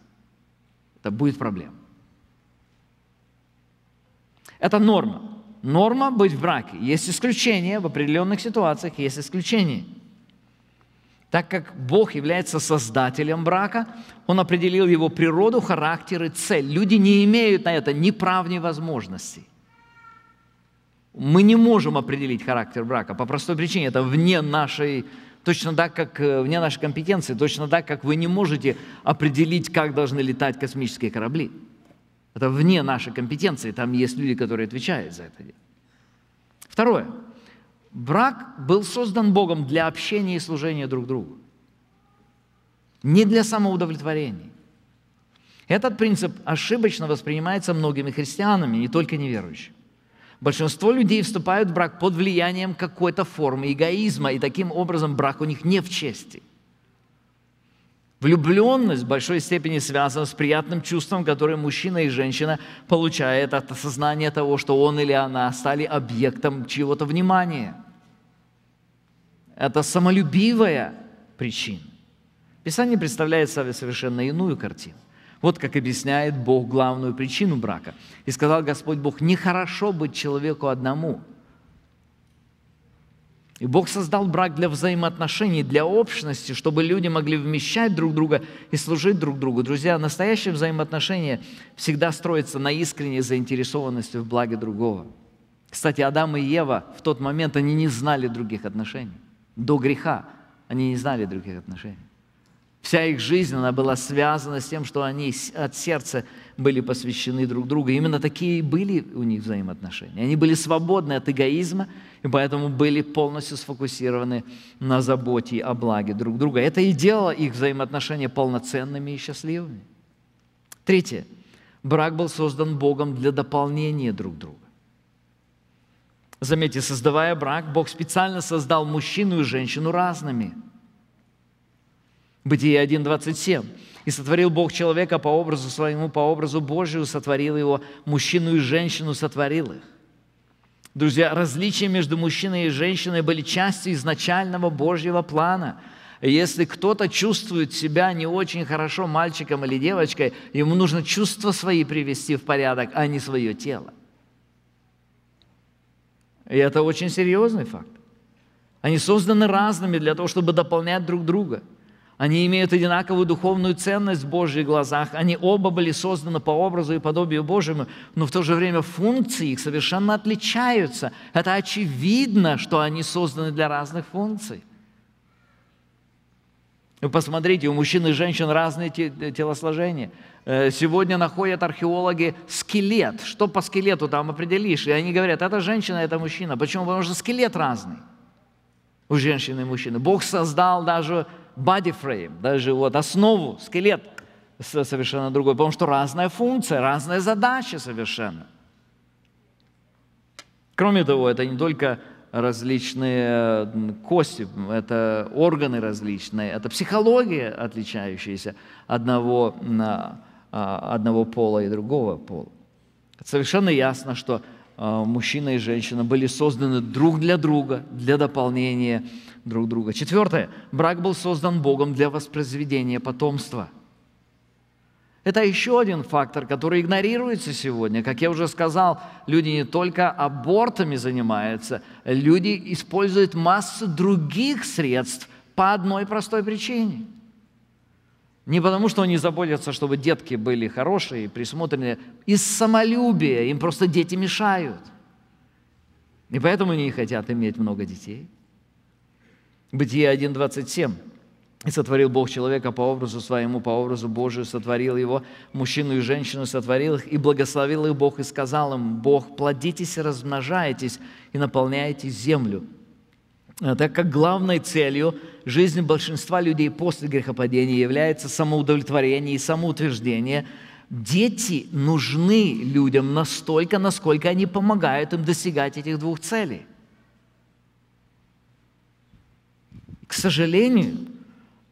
Это будет проблема. Это норма. Норма быть в браке. Есть исключения в определенных ситуациях, есть исключения. Так как Бог является создателем брака, Он определил его природу, характер и цель. Люди не имеют на это ни прав, ни возможностей. Мы не можем определить характер брака по простой причине. Это вне нашей, точно так, как э, вне нашей компетенции, точно так, как вы не можете определить, как должны летать космические корабли. Это вне нашей компетенции. Там есть люди, которые отвечают за это. Второе – Брак был создан Богом для общения и служения друг другу, не для самоудовлетворения. Этот принцип ошибочно воспринимается многими христианами, не только неверующими. Большинство людей вступают в брак под влиянием какой-то формы эгоизма, и таким образом брак у них не в чести. Влюбленность в большой степени связана с приятным чувством, которое мужчина и женщина получают от осознания того, что он или она стали объектом чего то внимания – это самолюбивая причина. Писание представляет собой совершенно иную картину. Вот как объясняет Бог главную причину брака. «И сказал Господь Бог, нехорошо быть человеку одному». И Бог создал брак для взаимоотношений, для общности, чтобы люди могли вмещать друг друга и служить друг другу. Друзья, настоящее взаимоотношение всегда строится на искренней заинтересованности в благе другого. Кстати, Адам и Ева в тот момент, они не знали других отношений до греха. Они не знали других отношений. Вся их жизнь, она была связана с тем, что они от сердца были посвящены друг другу. именно такие были у них взаимоотношения. Они были свободны от эгоизма, и поэтому были полностью сфокусированы на заботе о благе друг друга. Это и делало их взаимоотношения полноценными и счастливыми. Третье. Брак был создан Богом для дополнения друг друга. Заметьте, создавая брак, Бог специально создал мужчину и женщину разными. Бытие 1.27. «И сотворил Бог человека по образу своему, по образу Божию сотворил его, мужчину и женщину сотворил их». Друзья, различия между мужчиной и женщиной были частью изначального Божьего плана – если кто-то чувствует себя не очень хорошо мальчиком или девочкой, ему нужно чувства свои привести в порядок, а не свое тело. И это очень серьезный факт. Они созданы разными для того, чтобы дополнять друг друга. Они имеют одинаковую духовную ценность в Божьих глазах. Они оба были созданы по образу и подобию Божьему, но в то же время функции их совершенно отличаются. Это очевидно, что они созданы для разных функций. Вы посмотрите, у мужчин и женщин разные телосложения – Э, сегодня находят археологи скелет. Что по скелету там определишь? И они говорят, это женщина, это мужчина. Почему? Потому что скелет разный у женщины и мужчины. Бог создал даже body frame, даже вот основу, скелет совершенно другой, потому что разная функция, разная задача совершенно. Кроме того, это не только различные кости, это органы различные, это психология, отличающаяся одного а, а, одного пола и другого пола. Совершенно ясно, что а, мужчина и женщина были созданы друг для друга, для дополнения друг друга. Четвертое. Брак был создан Богом для воспроизведения потомства. Это еще один фактор, который игнорируется сегодня. Как я уже сказал, люди не только абортами занимаются, люди используют массу других средств по одной простой причине – не потому, что они заботятся, чтобы детки были хорошие, и присмотренные. Из самолюбия им просто дети мешают. И поэтому они не хотят иметь много детей. Бытие 1.27. «И сотворил Бог человека по образу своему, по образу Божию сотворил его, мужчину и женщину сотворил их, и благословил их Бог, и сказал им, Бог, плодитесь и размножайтесь, и наполняйте землю, Э, так как главной целью жизни большинства людей после грехопадения является самоудовлетворение и самоутверждение, дети нужны людям настолько, насколько они помогают им достигать этих двух целей. К сожалению,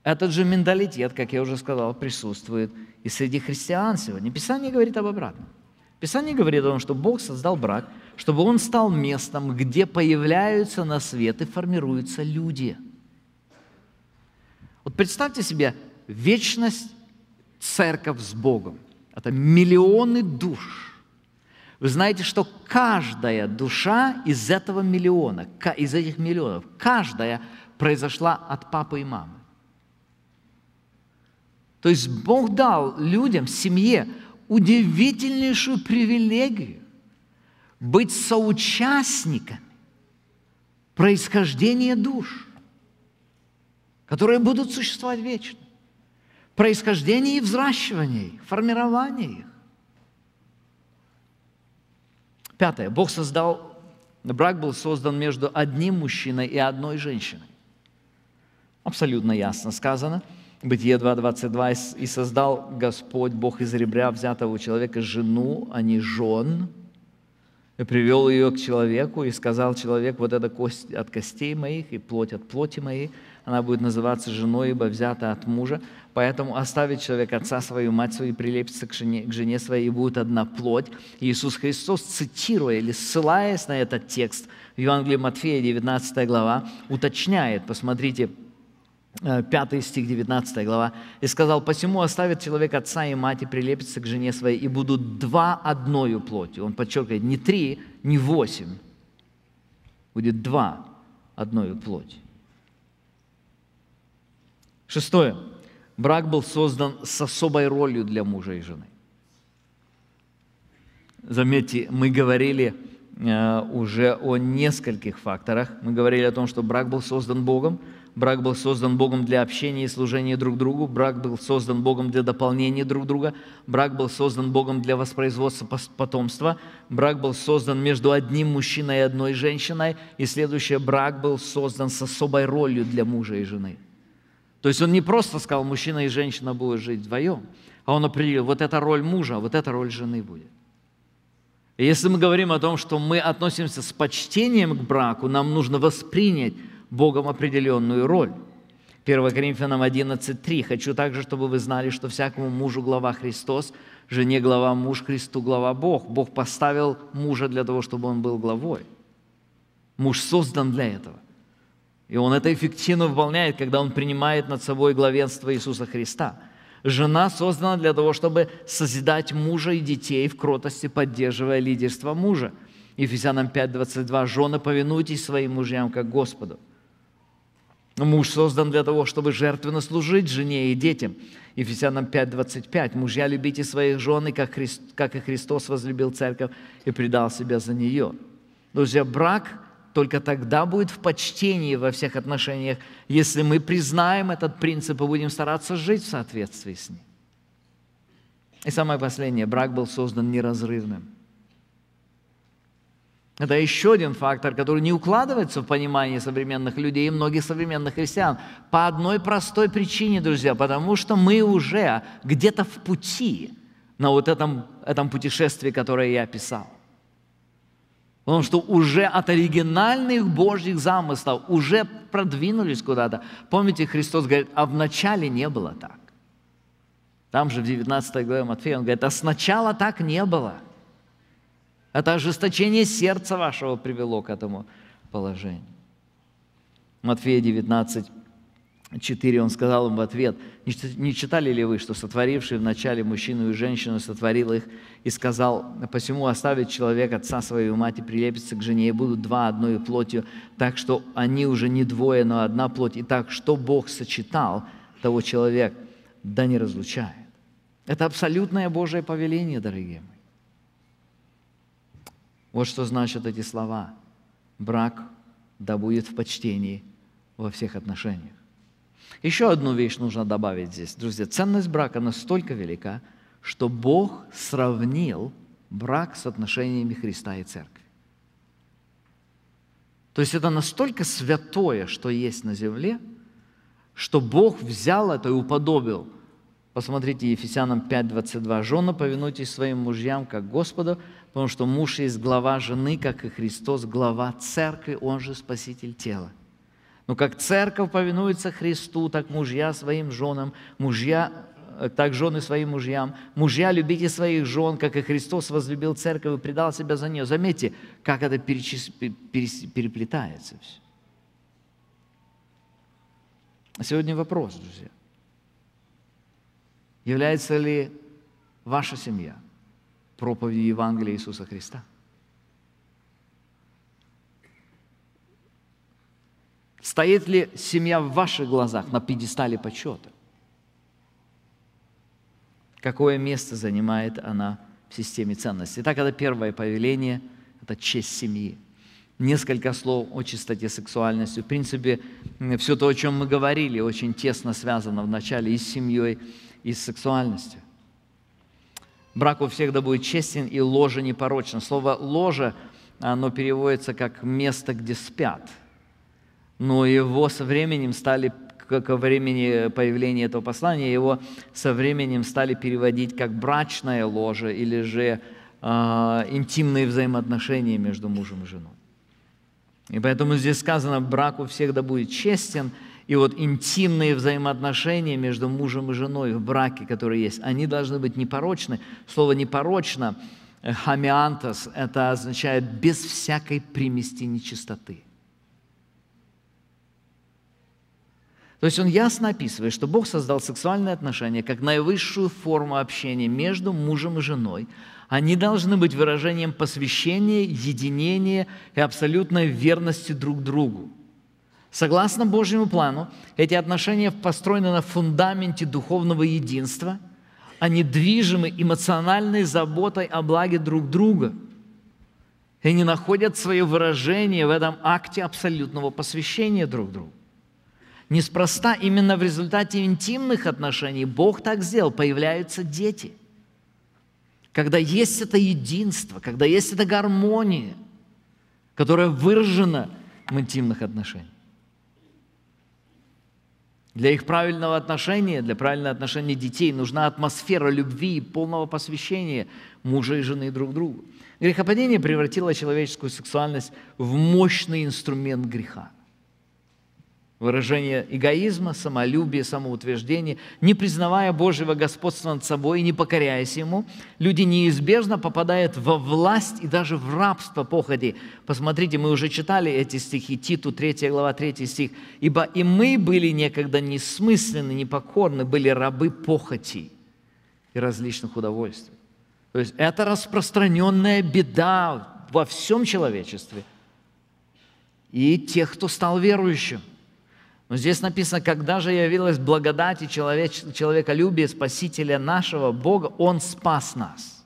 этот же менталитет, как я уже сказал, присутствует и среди христиан сегодня. Писание говорит об обратном – Писание говорит о том, что Бог создал брак, чтобы он стал местом, где появляются на свет и формируются люди. Вот представьте себе вечность церковь с Богом. Это миллионы душ. Вы знаете, что каждая душа из этого миллиона, из этих миллионов, каждая произошла от папы и мамы. То есть Бог дал людям, семье, удивительнейшую привилегию быть соучастниками происхождения душ, которые будут существовать вечно, происхождения и взращивания их, формирования их. Пятое. Бог создал, брак был создан между одним мужчиной и одной женщиной. Абсолютно ясно сказано – Бытие 2.22. «И создал Господь, Бог из ребра взятого у человека, жену, а не жен, и привел ее к человеку, и сказал человек, вот эта кость от костей моих и плоть от плоти моей, она будет называться женой, ибо взята от мужа. Поэтому оставит человек отца свою, мать свою, и прилепится к жене, к жене своей, и будет одна плоть. Иисус Христос, цитируя или ссылаясь на этот текст, в Евангелии Матфея, 19 глава, уточняет, посмотрите, 5 э, стих 19 глава. «И сказал, посему оставит человек отца и мать и прилепится к жене своей, и будут два одною плотью». Он подчеркивает, не три, не восемь. Будет два одною плотью. Шестое. Брак был создан с особой ролью для мужа и жены. Заметьте, мы говорили э, уже о нескольких факторах. Мы говорили о том, что брак был создан Богом – брак был создан Богом для общения и служения друг другу, брак был создан Богом для дополнения друг друга, брак был создан Богом для воспроизводства потомства, брак был создан между одним мужчиной и одной женщиной, и следующий брак был создан с особой ролью для мужа и жены. То есть он не просто сказал, мужчина и женщина будут жить вдвоем, а он определил, вот эта роль мужа, вот эта роль жены будет. И если мы говорим о том, что мы относимся с почтением к браку, нам нужно воспринять Богом определенную роль. 1 Коринфянам 11.3. «Хочу также, чтобы вы знали, что всякому мужу глава Христос, жене глава муж, Христу глава Бог. Бог поставил мужа для того, чтобы он был главой. Муж создан для этого. И он это эффективно выполняет, когда он принимает над собой главенство Иисуса Христа. Жена создана для того, чтобы созидать мужа и детей в кротости, поддерживая лидерство мужа. Ефесянам 5.22. «Жены, повинуйтесь своим мужьям, как Господу» муж создан для того, чтобы жертвенно служить жене и детям. Ефесянам 5:25. Мужья любите своих жен, как, Христ, как и Христос возлюбил церковь и предал себя за нее. Друзья, брак только тогда будет в почтении во всех отношениях, если мы признаем этот принцип и будем стараться жить в соответствии с ним. И самое последнее, брак был создан неразрывным. Это еще один фактор, который не укладывается в понимании современных людей и многих современных христиан. По одной простой причине, друзья, потому что мы уже где-то в пути на вот этом, этом путешествии, которое я описал. Потому что уже от оригинальных Божьих замыслов уже продвинулись куда-то. Помните, Христос говорит, а вначале не было так. Там же в 19 главе Матфея он говорит, а сначала так не было – это ожесточение сердца вашего привело к этому положению. Матфея 19, 4, он сказал им в ответ, «Не читали ли вы, что сотворивший вначале мужчину и женщину сотворил их и сказал, посему оставит человек отца свою мать и прилепится к жене, и будут два одной плотью, так что они уже не двое, но одна плоть. И так, что Бог сочетал, того человека, да не разлучает». Это абсолютное Божие повеление, дорогие мои. Вот что значат эти слова. Брак да будет в почтении во всех отношениях. Еще одну вещь нужно добавить здесь. Друзья, ценность брака настолько велика, что Бог сравнил брак с отношениями Христа и Церкви. То есть это настолько святое, что есть на земле, что Бог взял это и уподобил Посмотрите Ефесянам 5:22. «Жена, повинуйтесь своим мужьям, как Господу, потому что муж есть глава жены, как и Христос, глава церкви, он же спаситель тела». Но ну, как церковь повинуется Христу, так мужья своим женам, мужья э, так жены своим мужьям. Мужья, любите своих жен, как и Христос возлюбил церковь и предал себя за нее. Заметьте, как это перечис... переплетается все. Сегодня вопрос, друзья. Является ли ваша семья проповедью Евангелия Иисуса Христа? Стоит ли семья в ваших глазах на пьедестале почета? Какое место занимает она в системе ценностей? Итак, это первое повеление, это честь семьи. Несколько слов о чистоте сексуальности. В принципе, все то, о чем мы говорили, очень тесно связано вначале и с семьей, из сексуальностью. Брак у всех да будет честен и ложе непорочна. Слово ложе оно переводится как «место, где спят». Но его со временем стали, как во времени появления этого послания, его со временем стали переводить как брачное ложе или же э, «интимные взаимоотношения между мужем и женой». И поэтому здесь сказано «брак у всех да будет честен», и вот интимные взаимоотношения между мужем и женой в браке, которые есть, они должны быть непорочны. Слово «непорочно» э, хамиантос – это означает «без всякой примести нечистоты». То есть он ясно описывает, что Бог создал сексуальные отношения как наивысшую форму общения между мужем и женой. Они должны быть выражением посвящения, единения и абсолютной верности друг другу. Согласно Божьему плану, эти отношения построены на фундаменте духовного единства, они движимы эмоциональной заботой о благе друг друга и не находят свое выражение в этом акте абсолютного посвящения друг другу. Неспроста именно в результате интимных отношений Бог так сделал, появляются дети. Когда есть это единство, когда есть эта гармония, которая выражена в интимных отношениях. Для их правильного отношения, для правильного отношения детей нужна атмосфера любви и полного посвящения мужа и жены друг другу. Грехопадение превратило человеческую сексуальность в мощный инструмент греха – выражение эгоизма, самолюбия, самоутверждения, не признавая Божьего господства над собой и не покоряясь Ему, люди неизбежно попадают во власть и даже в рабство походи. Посмотрите, мы уже читали эти стихи, Титу 3 глава 3 стих. «Ибо и мы были некогда несмысленны, непокорны, были рабы похоти и различных удовольствий». То есть это распространенная беда во всем человечестве и тех, кто стал верующим – но здесь написано, когда же явилась благодать и человек, человеколюбие Спасителя нашего Бога, Он спас нас.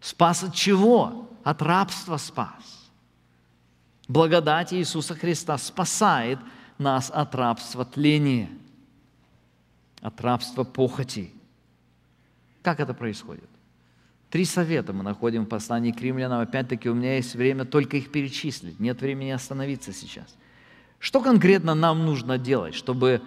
Спас от чего? От рабства спас. Благодать Иисуса Христа спасает нас от рабства тления, от рабства похоти. Как это происходит? Три совета мы находим в послании к римлянам. Опять-таки у меня есть время только их перечислить. Нет времени остановиться сейчас – что конкретно нам нужно делать, чтобы,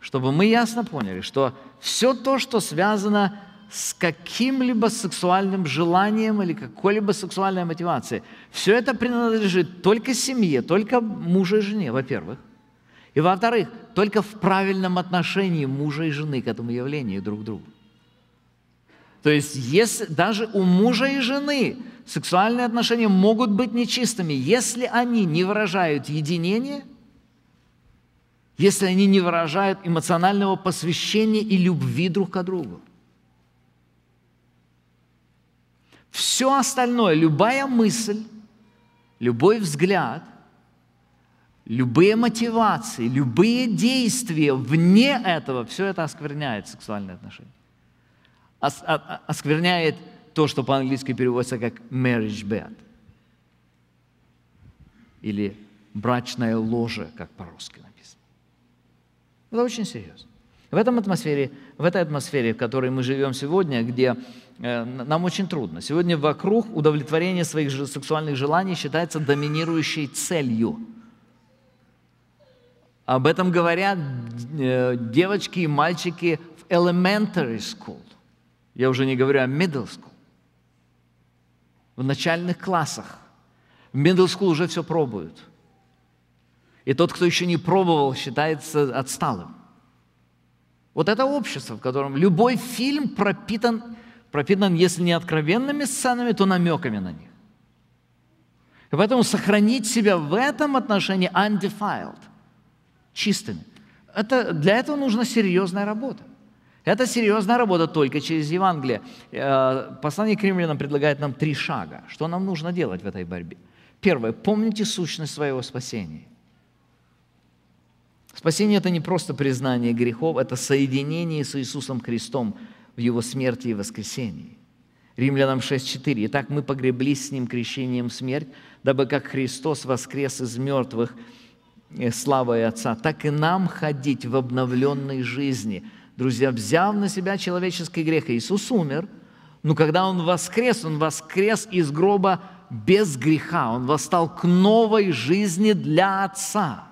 чтобы мы ясно поняли, что все то, что связано с каким-либо сексуальным желанием или какой-либо сексуальной мотивацией, все это принадлежит только семье, только мужу и жене, во-первых. И во-вторых, только в правильном отношении мужа и жены к этому явлению друг к другу. То есть если, даже у мужа и жены сексуальные отношения могут быть нечистыми, если они не выражают единение – если они не выражают эмоционального посвящения и любви друг к другу. Все остальное, любая мысль, любой взгляд, любые мотивации, любые действия вне этого, все это оскверняет сексуальные отношения. Ос а, а, оскверняет то, что по-английски переводится как marriage bed или брачное ложе, как по-русски это очень серьезно. В, этом атмосфере, в этой атмосфере, в которой мы живем сегодня, где э, нам очень трудно. Сегодня вокруг удовлетворение своих же сексуальных желаний считается доминирующей целью. Об этом говорят э, девочки и мальчики в elementary school. Я уже не говорю о middle school. В начальных классах. В middle school уже все пробуют – и тот, кто еще не пробовал, считается отсталым. Вот это общество, в котором любой фильм пропитан, пропитан, если не откровенными сценами, то намеками на них. И поэтому сохранить себя в этом отношении undefiled, чистыми, это, для этого нужна серьезная работа. Это серьезная работа только через Евангелие. Э, послание к римлянам предлагает нам три шага. Что нам нужно делать в этой борьбе? Первое. Помните сущность своего спасения. Спасение – это не просто признание грехов, это соединение с Иисусом Христом в Его смерти и воскресении. Римлянам 6.4. «Итак, мы погреблись с Ним крещением смерть, дабы как Христос воскрес из мертвых э, славой Отца, так и нам ходить в обновленной жизни». Друзья, взяв на себя человеческий грех, Иисус умер, но когда Он воскрес, Он воскрес из гроба без греха, Он восстал к новой жизни для Отца –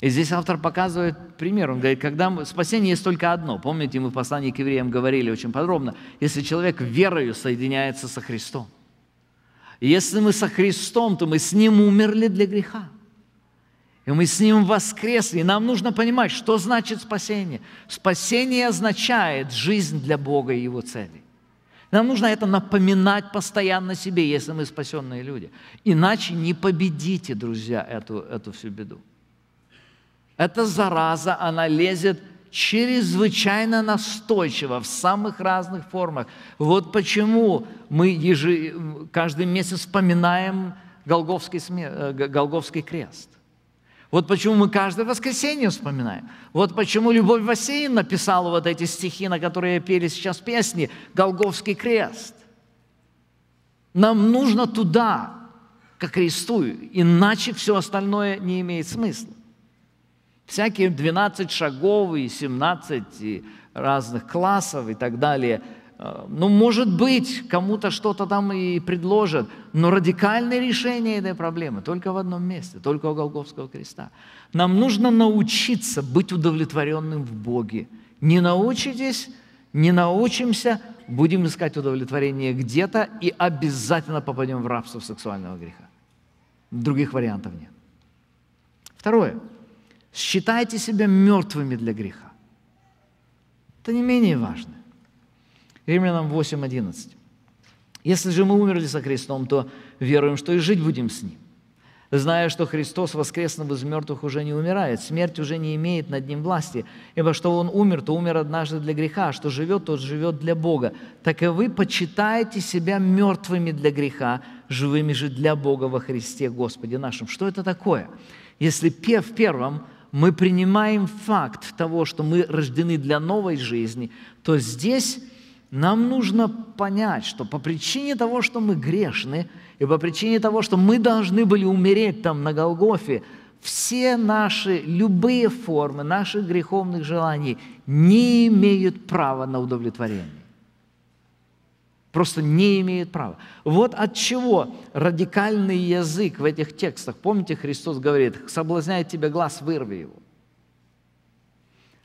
и здесь автор показывает пример. Он говорит, когда мы... спасение есть только одно. Помните, мы в послании к евреям говорили очень подробно. Если человек верою соединяется со Христом. если мы со Христом, то мы с Ним умерли для греха. И мы с Ним воскресли. И нам нужно понимать, что значит спасение. Спасение означает жизнь для Бога и Его цели. Нам нужно это напоминать постоянно себе, если мы спасенные люди. Иначе не победите, друзья, эту, эту всю беду. Эта зараза, она лезет чрезвычайно настойчиво в самых разных формах. Вот почему мы ежи, каждый месяц вспоминаем Голговский, э, Голговский крест. Вот почему мы каждое воскресенье вспоминаем. Вот почему Любовь Васеевна написала вот эти стихи, на которые пели сейчас песни, «Голговский крест». Нам нужно туда, к Христу, иначе все остальное не имеет смысла всякие 12 шагов и 17 разных классов и так далее. Э, ну, может быть, кому-то что-то там и предложат, но радикальное решение этой проблемы только в одном месте, только у Голговского креста. Нам нужно научиться быть удовлетворенным в Боге. Не научитесь, не научимся, будем искать удовлетворение где-то и обязательно попадем в рабство сексуального греха. Других вариантов нет. Второе – Считайте себя мертвыми для греха. Это не менее важно. Римлянам 8.11. Если же мы умерли со Христом, то веруем, что и жить будем с Ним, зная, что Христос, воскреснув из мертвых, уже не умирает, смерть уже не имеет над Ним власти, ибо что Он умер, то умер однажды для греха, а что живет, тот живет для Бога. Так и вы почитаете себя мертвыми для греха, живыми же для Бога во Христе Господе нашим. Что это такое? Если в первом мы принимаем факт того, что мы рождены для новой жизни, то здесь нам нужно понять, что по причине того, что мы грешны, и по причине того, что мы должны были умереть там на Голгофе, все наши, любые формы наших греховных желаний не имеют права на удовлетворение просто не имеет права. Вот от чего радикальный язык в этих текстах. Помните, Христос говорит, соблазняет тебя глаз, вырви его.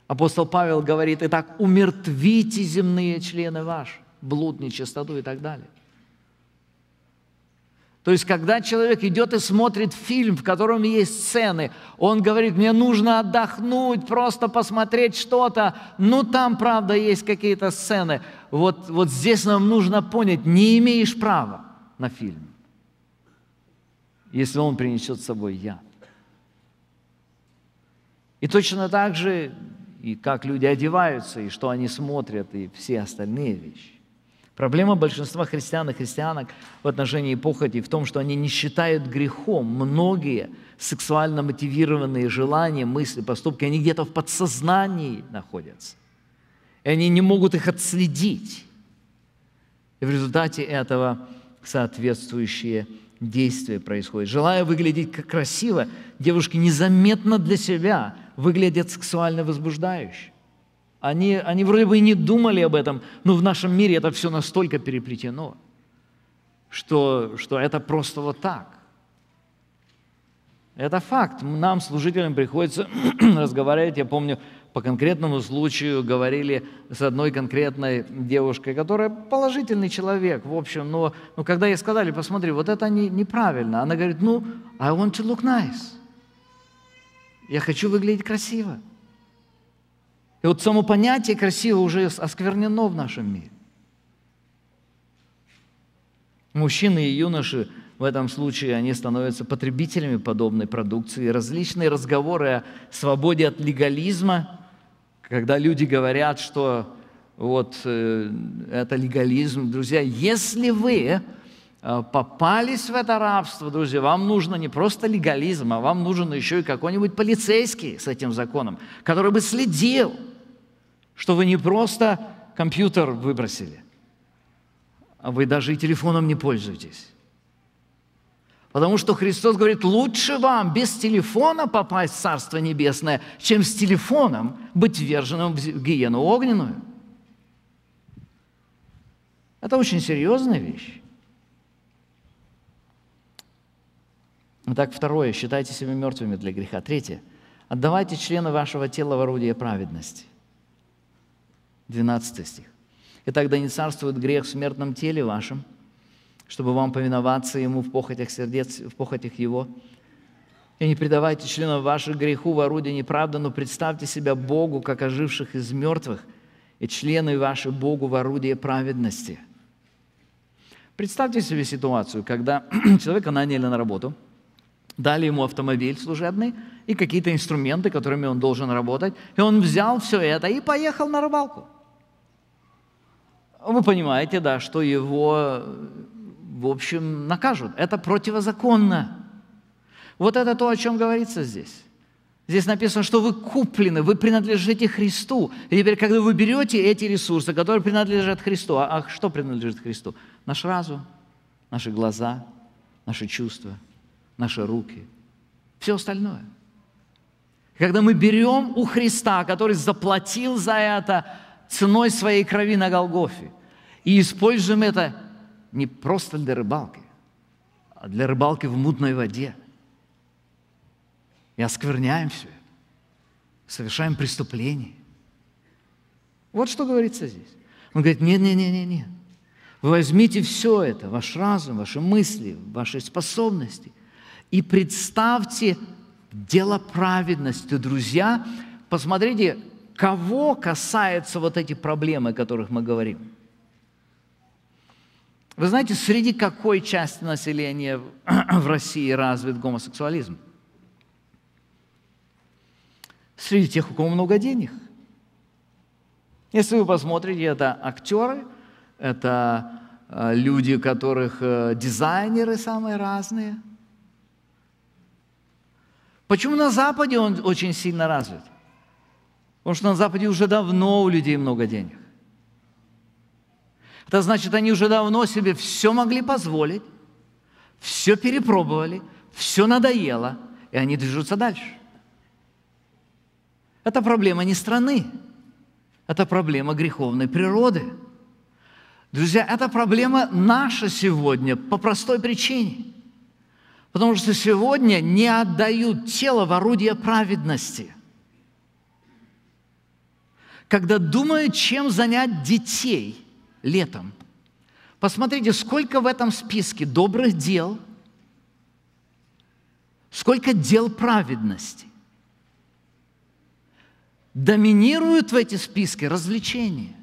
Апостол Павел говорит, итак, умертвите земные члены ваши, блуд, нечистоту и так далее. То есть, когда человек идет и смотрит фильм, в котором есть сцены, он говорит, мне нужно отдохнуть, просто посмотреть что-то. Ну, там, правда, есть какие-то сцены. Вот, вот здесь нам нужно понять, не имеешь права на фильм, если он принесет с собой яд. И точно так же, и как люди одеваются, и что они смотрят, и все остальные вещи. Проблема большинства христиан и христианок в отношении похоти в том, что они не считают грехом многие сексуально мотивированные желания, мысли, поступки. Они где-то в подсознании находятся. И они не могут их отследить. И в результате этого соответствующие действия происходят. Желая выглядеть как красиво, девушки незаметно для себя выглядят сексуально возбуждающе. Они, они вроде бы и не думали об этом, но в нашем мире это все настолько переплетено, что, что это просто вот так. Это факт. Нам, служителям, приходится разговаривать. Я помню, по конкретному случаю говорили с одной конкретной девушкой, которая положительный человек, в общем, но, но когда ей сказали, посмотри, вот это не, неправильно, она говорит, ну, I want to look nice. Я хочу выглядеть красиво. И вот само понятие красиво уже осквернено в нашем мире. Мужчины и юноши в этом случае они становятся потребителями подобной продукции. Различные разговоры о свободе от легализма, когда люди говорят, что вот э, это легализм, друзья, если вы э, попались в это рабство, друзья, вам нужно не просто легализм, а вам нужен еще и какой-нибудь полицейский с этим законом, который бы следил – что вы не просто компьютер выбросили, а вы даже и телефоном не пользуетесь. Потому что Христос говорит, лучше вам без телефона попасть в Царство Небесное, чем с телефоном быть вверженным в гиену огненную. Это очень серьезная вещь. Итак, второе. Считайте себя мертвыми для греха. Третье. Отдавайте члены вашего тела в орудие праведности. 12 стих. Итак, да не царствует грех в смертном теле вашем, чтобы вам повиноваться Ему в похотях сердец, в похотях Его. И не предавайте членов ваших греху в орудие неправды, но представьте себя Богу, как оживших из мертвых, и члены ваши Богу в орудие праведности». Представьте себе ситуацию, когда человека наняли на работу, дали ему автомобиль служебный и какие-то инструменты, которыми он должен работать, и он взял все это и поехал на рыбалку – вы понимаете, да, что его, в общем, накажут. Это противозаконно. Вот это то, о чем говорится здесь. Здесь написано, что вы куплены, вы принадлежите Христу. И теперь, когда вы берете эти ресурсы, которые принадлежат Христу, а, а что принадлежит Христу? Наш разум, наши глаза, наши чувства, наши руки, все остальное. Когда мы берем у Христа, который заплатил за это, ценой своей крови на Голгофе. И используем это не просто для рыбалки, а для рыбалки в мутной воде. И оскверняем все совершаем преступление. Вот что говорится здесь. Он говорит, нет, нет, нет, нет, нет. Вы возьмите все это, ваш разум, ваши мысли, ваши способности, и представьте дело праведности, друзья. Посмотрите, кого касаются вот эти проблемы, о которых мы говорим? Вы знаете, среди какой части населения в России развит гомосексуализм? Среди тех, у кого много денег. Если вы посмотрите, это актеры, это э, люди, которых э, дизайнеры самые разные. Почему на Западе он очень сильно развит? Потому что на Западе уже давно у людей много денег. Это значит, они уже давно себе все могли позволить, все перепробовали, все надоело, и они движутся дальше. Это проблема не страны, это проблема греховной природы. Друзья, это проблема наша сегодня по простой причине. Потому что сегодня не отдают тело в орудие праведности – когда думают, чем занять детей летом. Посмотрите, сколько в этом списке добрых дел, сколько дел праведности. Доминируют в эти списки развлечения.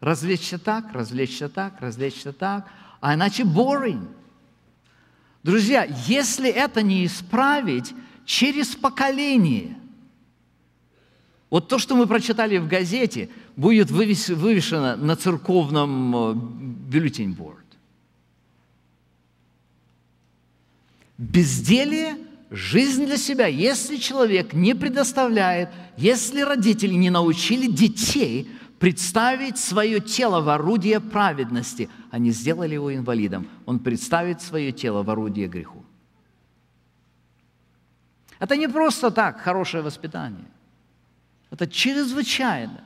Развлечься так, развлечься так, развлечься так, а иначе boring. Друзья, если это не исправить через поколение – вот то, что мы прочитали в газете, будет вывешено на церковном э, бюллетень-борд. Безделие – жизнь для себя. Если человек не предоставляет, если родители не научили детей представить свое тело в орудие праведности, они сделали его инвалидом, он представит свое тело в орудие греху. Это не просто так хорошее воспитание – это чрезвычайно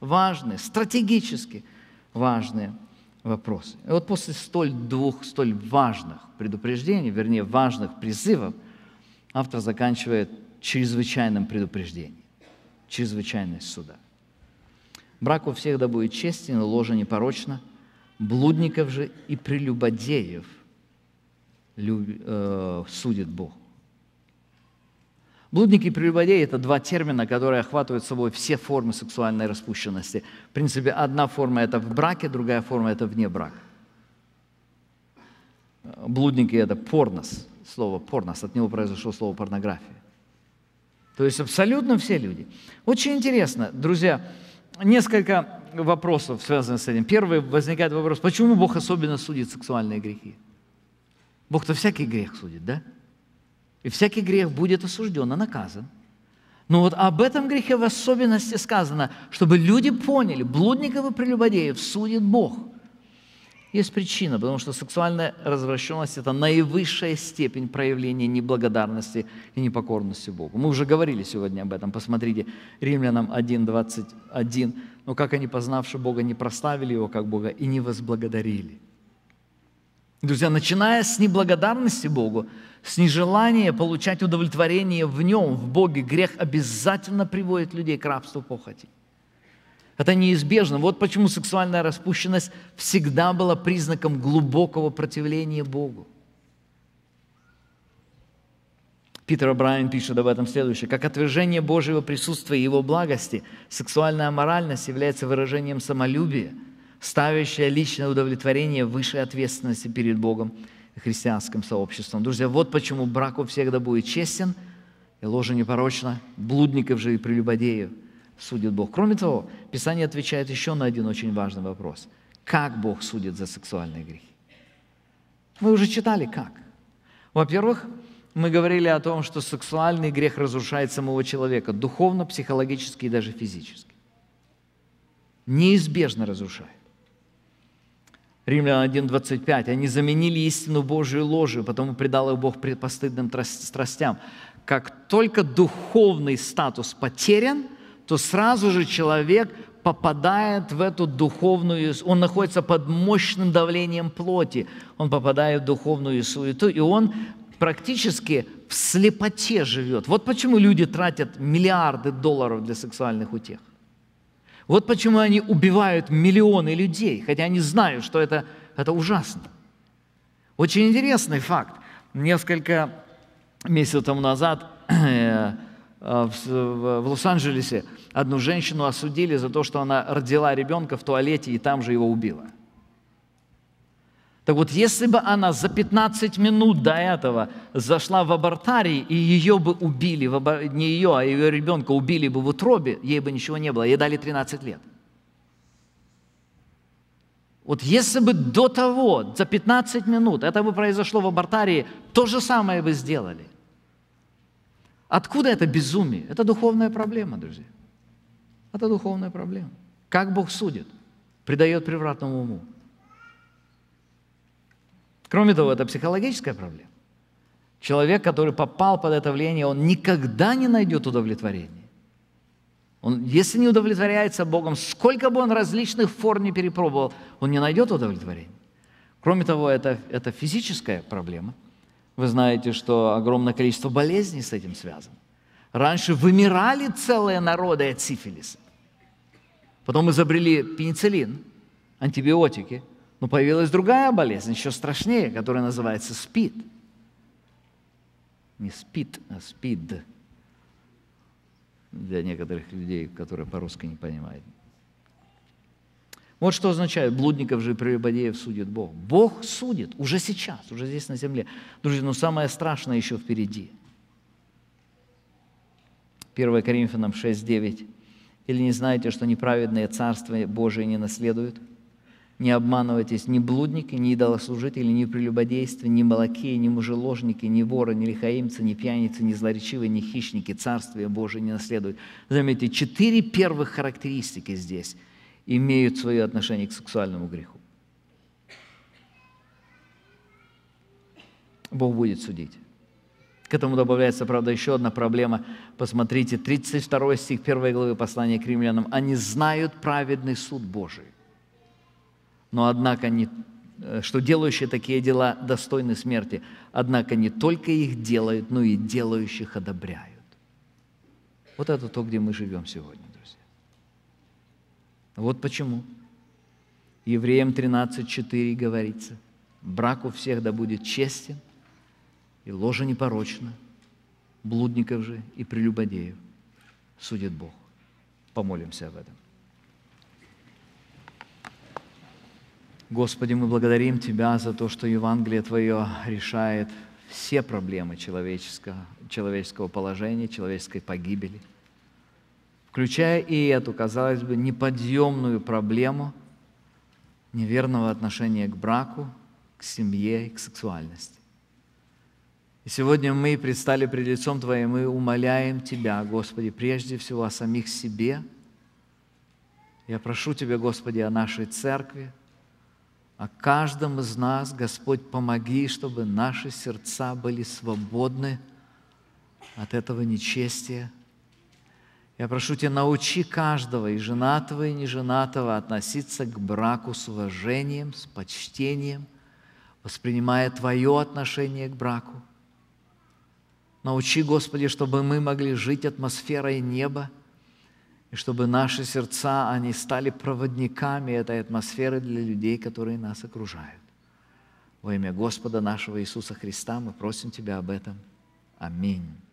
важные, стратегически важные вопросы. И вот после столь двух, столь важных предупреждений, вернее, важных призывов, автор заканчивает чрезвычайным предупреждением, чрезвычайность суда. Брак у всех да будет честен, ложа непорочна, блудников же и прелюбодеев э, судит Бог. Блудники и прелюбодеи – это два термина, которые охватывают собой все формы сексуальной распущенности. В принципе, одна форма – это в браке, другая форма – это вне брака. Блудники – это порнос, слово порнос, от него произошло слово порнография. То есть абсолютно все люди. Очень интересно, друзья, несколько вопросов связанных с этим. Первый возникает вопрос, почему Бог особенно судит сексуальные грехи? Бог-то всякий грех судит, да? Да. И всякий грех будет осужден и а наказан. Но вот об этом грехе в особенности сказано, чтобы люди поняли, блудников и прелюбодеев судит Бог. Есть причина, потому что сексуальная развращенность – это наивысшая степень проявления неблагодарности и непокорности Богу. Мы уже говорили сегодня об этом. Посмотрите, Римлянам 1.21. «Но как они, познавши Бога, не прославили Его как Бога и не возблагодарили». Друзья, начиная с неблагодарности Богу, с нежелания получать удовлетворение в нем, в Боге, грех обязательно приводит людей к рабству похоти. Это неизбежно. Вот почему сексуальная распущенность всегда была признаком глубокого противления Богу. Питер Брайан пишет об этом следующее. Как отвержение Божьего присутствия и его благости, сексуальная моральность является выражением самолюбия – ставящая личное удовлетворение выше ответственности перед Богом и христианским сообществом. Друзья, вот почему брак у всегда будет честен, и ложа непорочна, блудников же и прелюбодеев судит Бог. Кроме того, Писание отвечает еще на один очень важный вопрос. Как Бог судит за сексуальные грехи? Мы уже читали, как. Во-первых, мы говорили о том, что сексуальный грех разрушает самого человека духовно, психологически и даже физически. Неизбежно разрушает. Римлян 1.25. Они заменили истину Божию ложью, потому предал их Бог постыдным страстям. Как только духовный статус потерян, то сразу же человек попадает в эту духовную, он находится под мощным давлением плоти, он попадает в духовную суету, и он практически в слепоте живет. Вот почему люди тратят миллиарды долларов для сексуальных утех. Вот почему они убивают миллионы людей, хотя они знают, что это, это ужасно. Очень интересный факт. Несколько месяцев тому назад э, э, в Лос-Анджелесе одну женщину осудили за то, что она родила ребенка в туалете и там же его убила – так вот, если бы она за 15 минут до этого зашла в абортарий, и ее бы убили, не ее, а ее ребенка убили бы в утробе, ей бы ничего не было, ей дали 13 лет. Вот если бы до того, за 15 минут, это бы произошло в абортарии, то же самое бы сделали. Откуда это безумие? Это духовная проблема, друзья. Это духовная проблема. Как Бог судит? Придает превратному уму. Кроме того, это психологическая проблема. Человек, который попал под это влияние, он никогда не найдет удовлетворения. Он, если не удовлетворяется Богом, сколько бы он различных форм не перепробовал, он не найдет удовлетворения. Кроме того, это, это физическая проблема. Вы знаете, что огромное количество болезней с этим связано. Раньше вымирали целые народы от сифилиса. Потом изобрели пенициллин, антибиотики – но появилась другая болезнь, еще страшнее, которая называется СПИД. Не СПИД, а СПИД. Для некоторых людей, которые по-русски не понимают. Вот что означает, блудников же и прелюбодеев судит Бог. Бог судит уже сейчас, уже здесь на земле. Друзья, но самое страшное еще впереди. 1 Коринфянам 6, 9. «Или не знаете, что неправедные царства Божие не наследуют?» Не обманывайтесь ни блудники, ни идолослужители, ни прелюбодейства, ни молоки, ни мужеложники, ни воры, ни лихаимцы, ни пьяницы, ни злоречивые, ни хищники. Царствие Божие не наследуют. Заметьте, четыре первых характеристики здесь имеют свое отношение к сексуальному греху. Бог будет судить. К этому добавляется, правда, еще одна проблема. Посмотрите, 32 стих 1 главы послания к римлянам. «Они знают праведный суд Божий» но однако не, э, что делающие такие дела достойны смерти, однако не только их делают, но и делающих одобряют. Вот это то, где мы живем сегодня, друзья. Вот почему. Евреям 13.4 говорится, брак у всех да будет честен, и ложа непорочна, блудников же и прелюбодеев судит Бог. Помолимся об этом. Господи, мы благодарим Тебя за то, что Евангелие Твое решает все проблемы человеческого, человеческого положения, человеческой погибели, включая и эту, казалось бы, неподъемную проблему неверного отношения к браку, к семье и к сексуальности. И сегодня мы предстали пред лицом Твоим, и умоляем Тебя, Господи, прежде всего о самих себе. Я прошу Тебя, Господи, о нашей церкви, а каждому из нас, Господь, помоги, чтобы наши сердца были свободны от этого нечестия. Я прошу Тебя, научи каждого, и женатого, и неженатого, относиться к браку с уважением, с почтением, воспринимая Твое отношение к браку. Научи, Господи, чтобы мы могли жить атмосферой неба – и чтобы наши сердца, они стали проводниками этой атмосферы для людей, которые нас окружают. Во имя Господа нашего Иисуса Христа мы просим Тебя об этом. Аминь.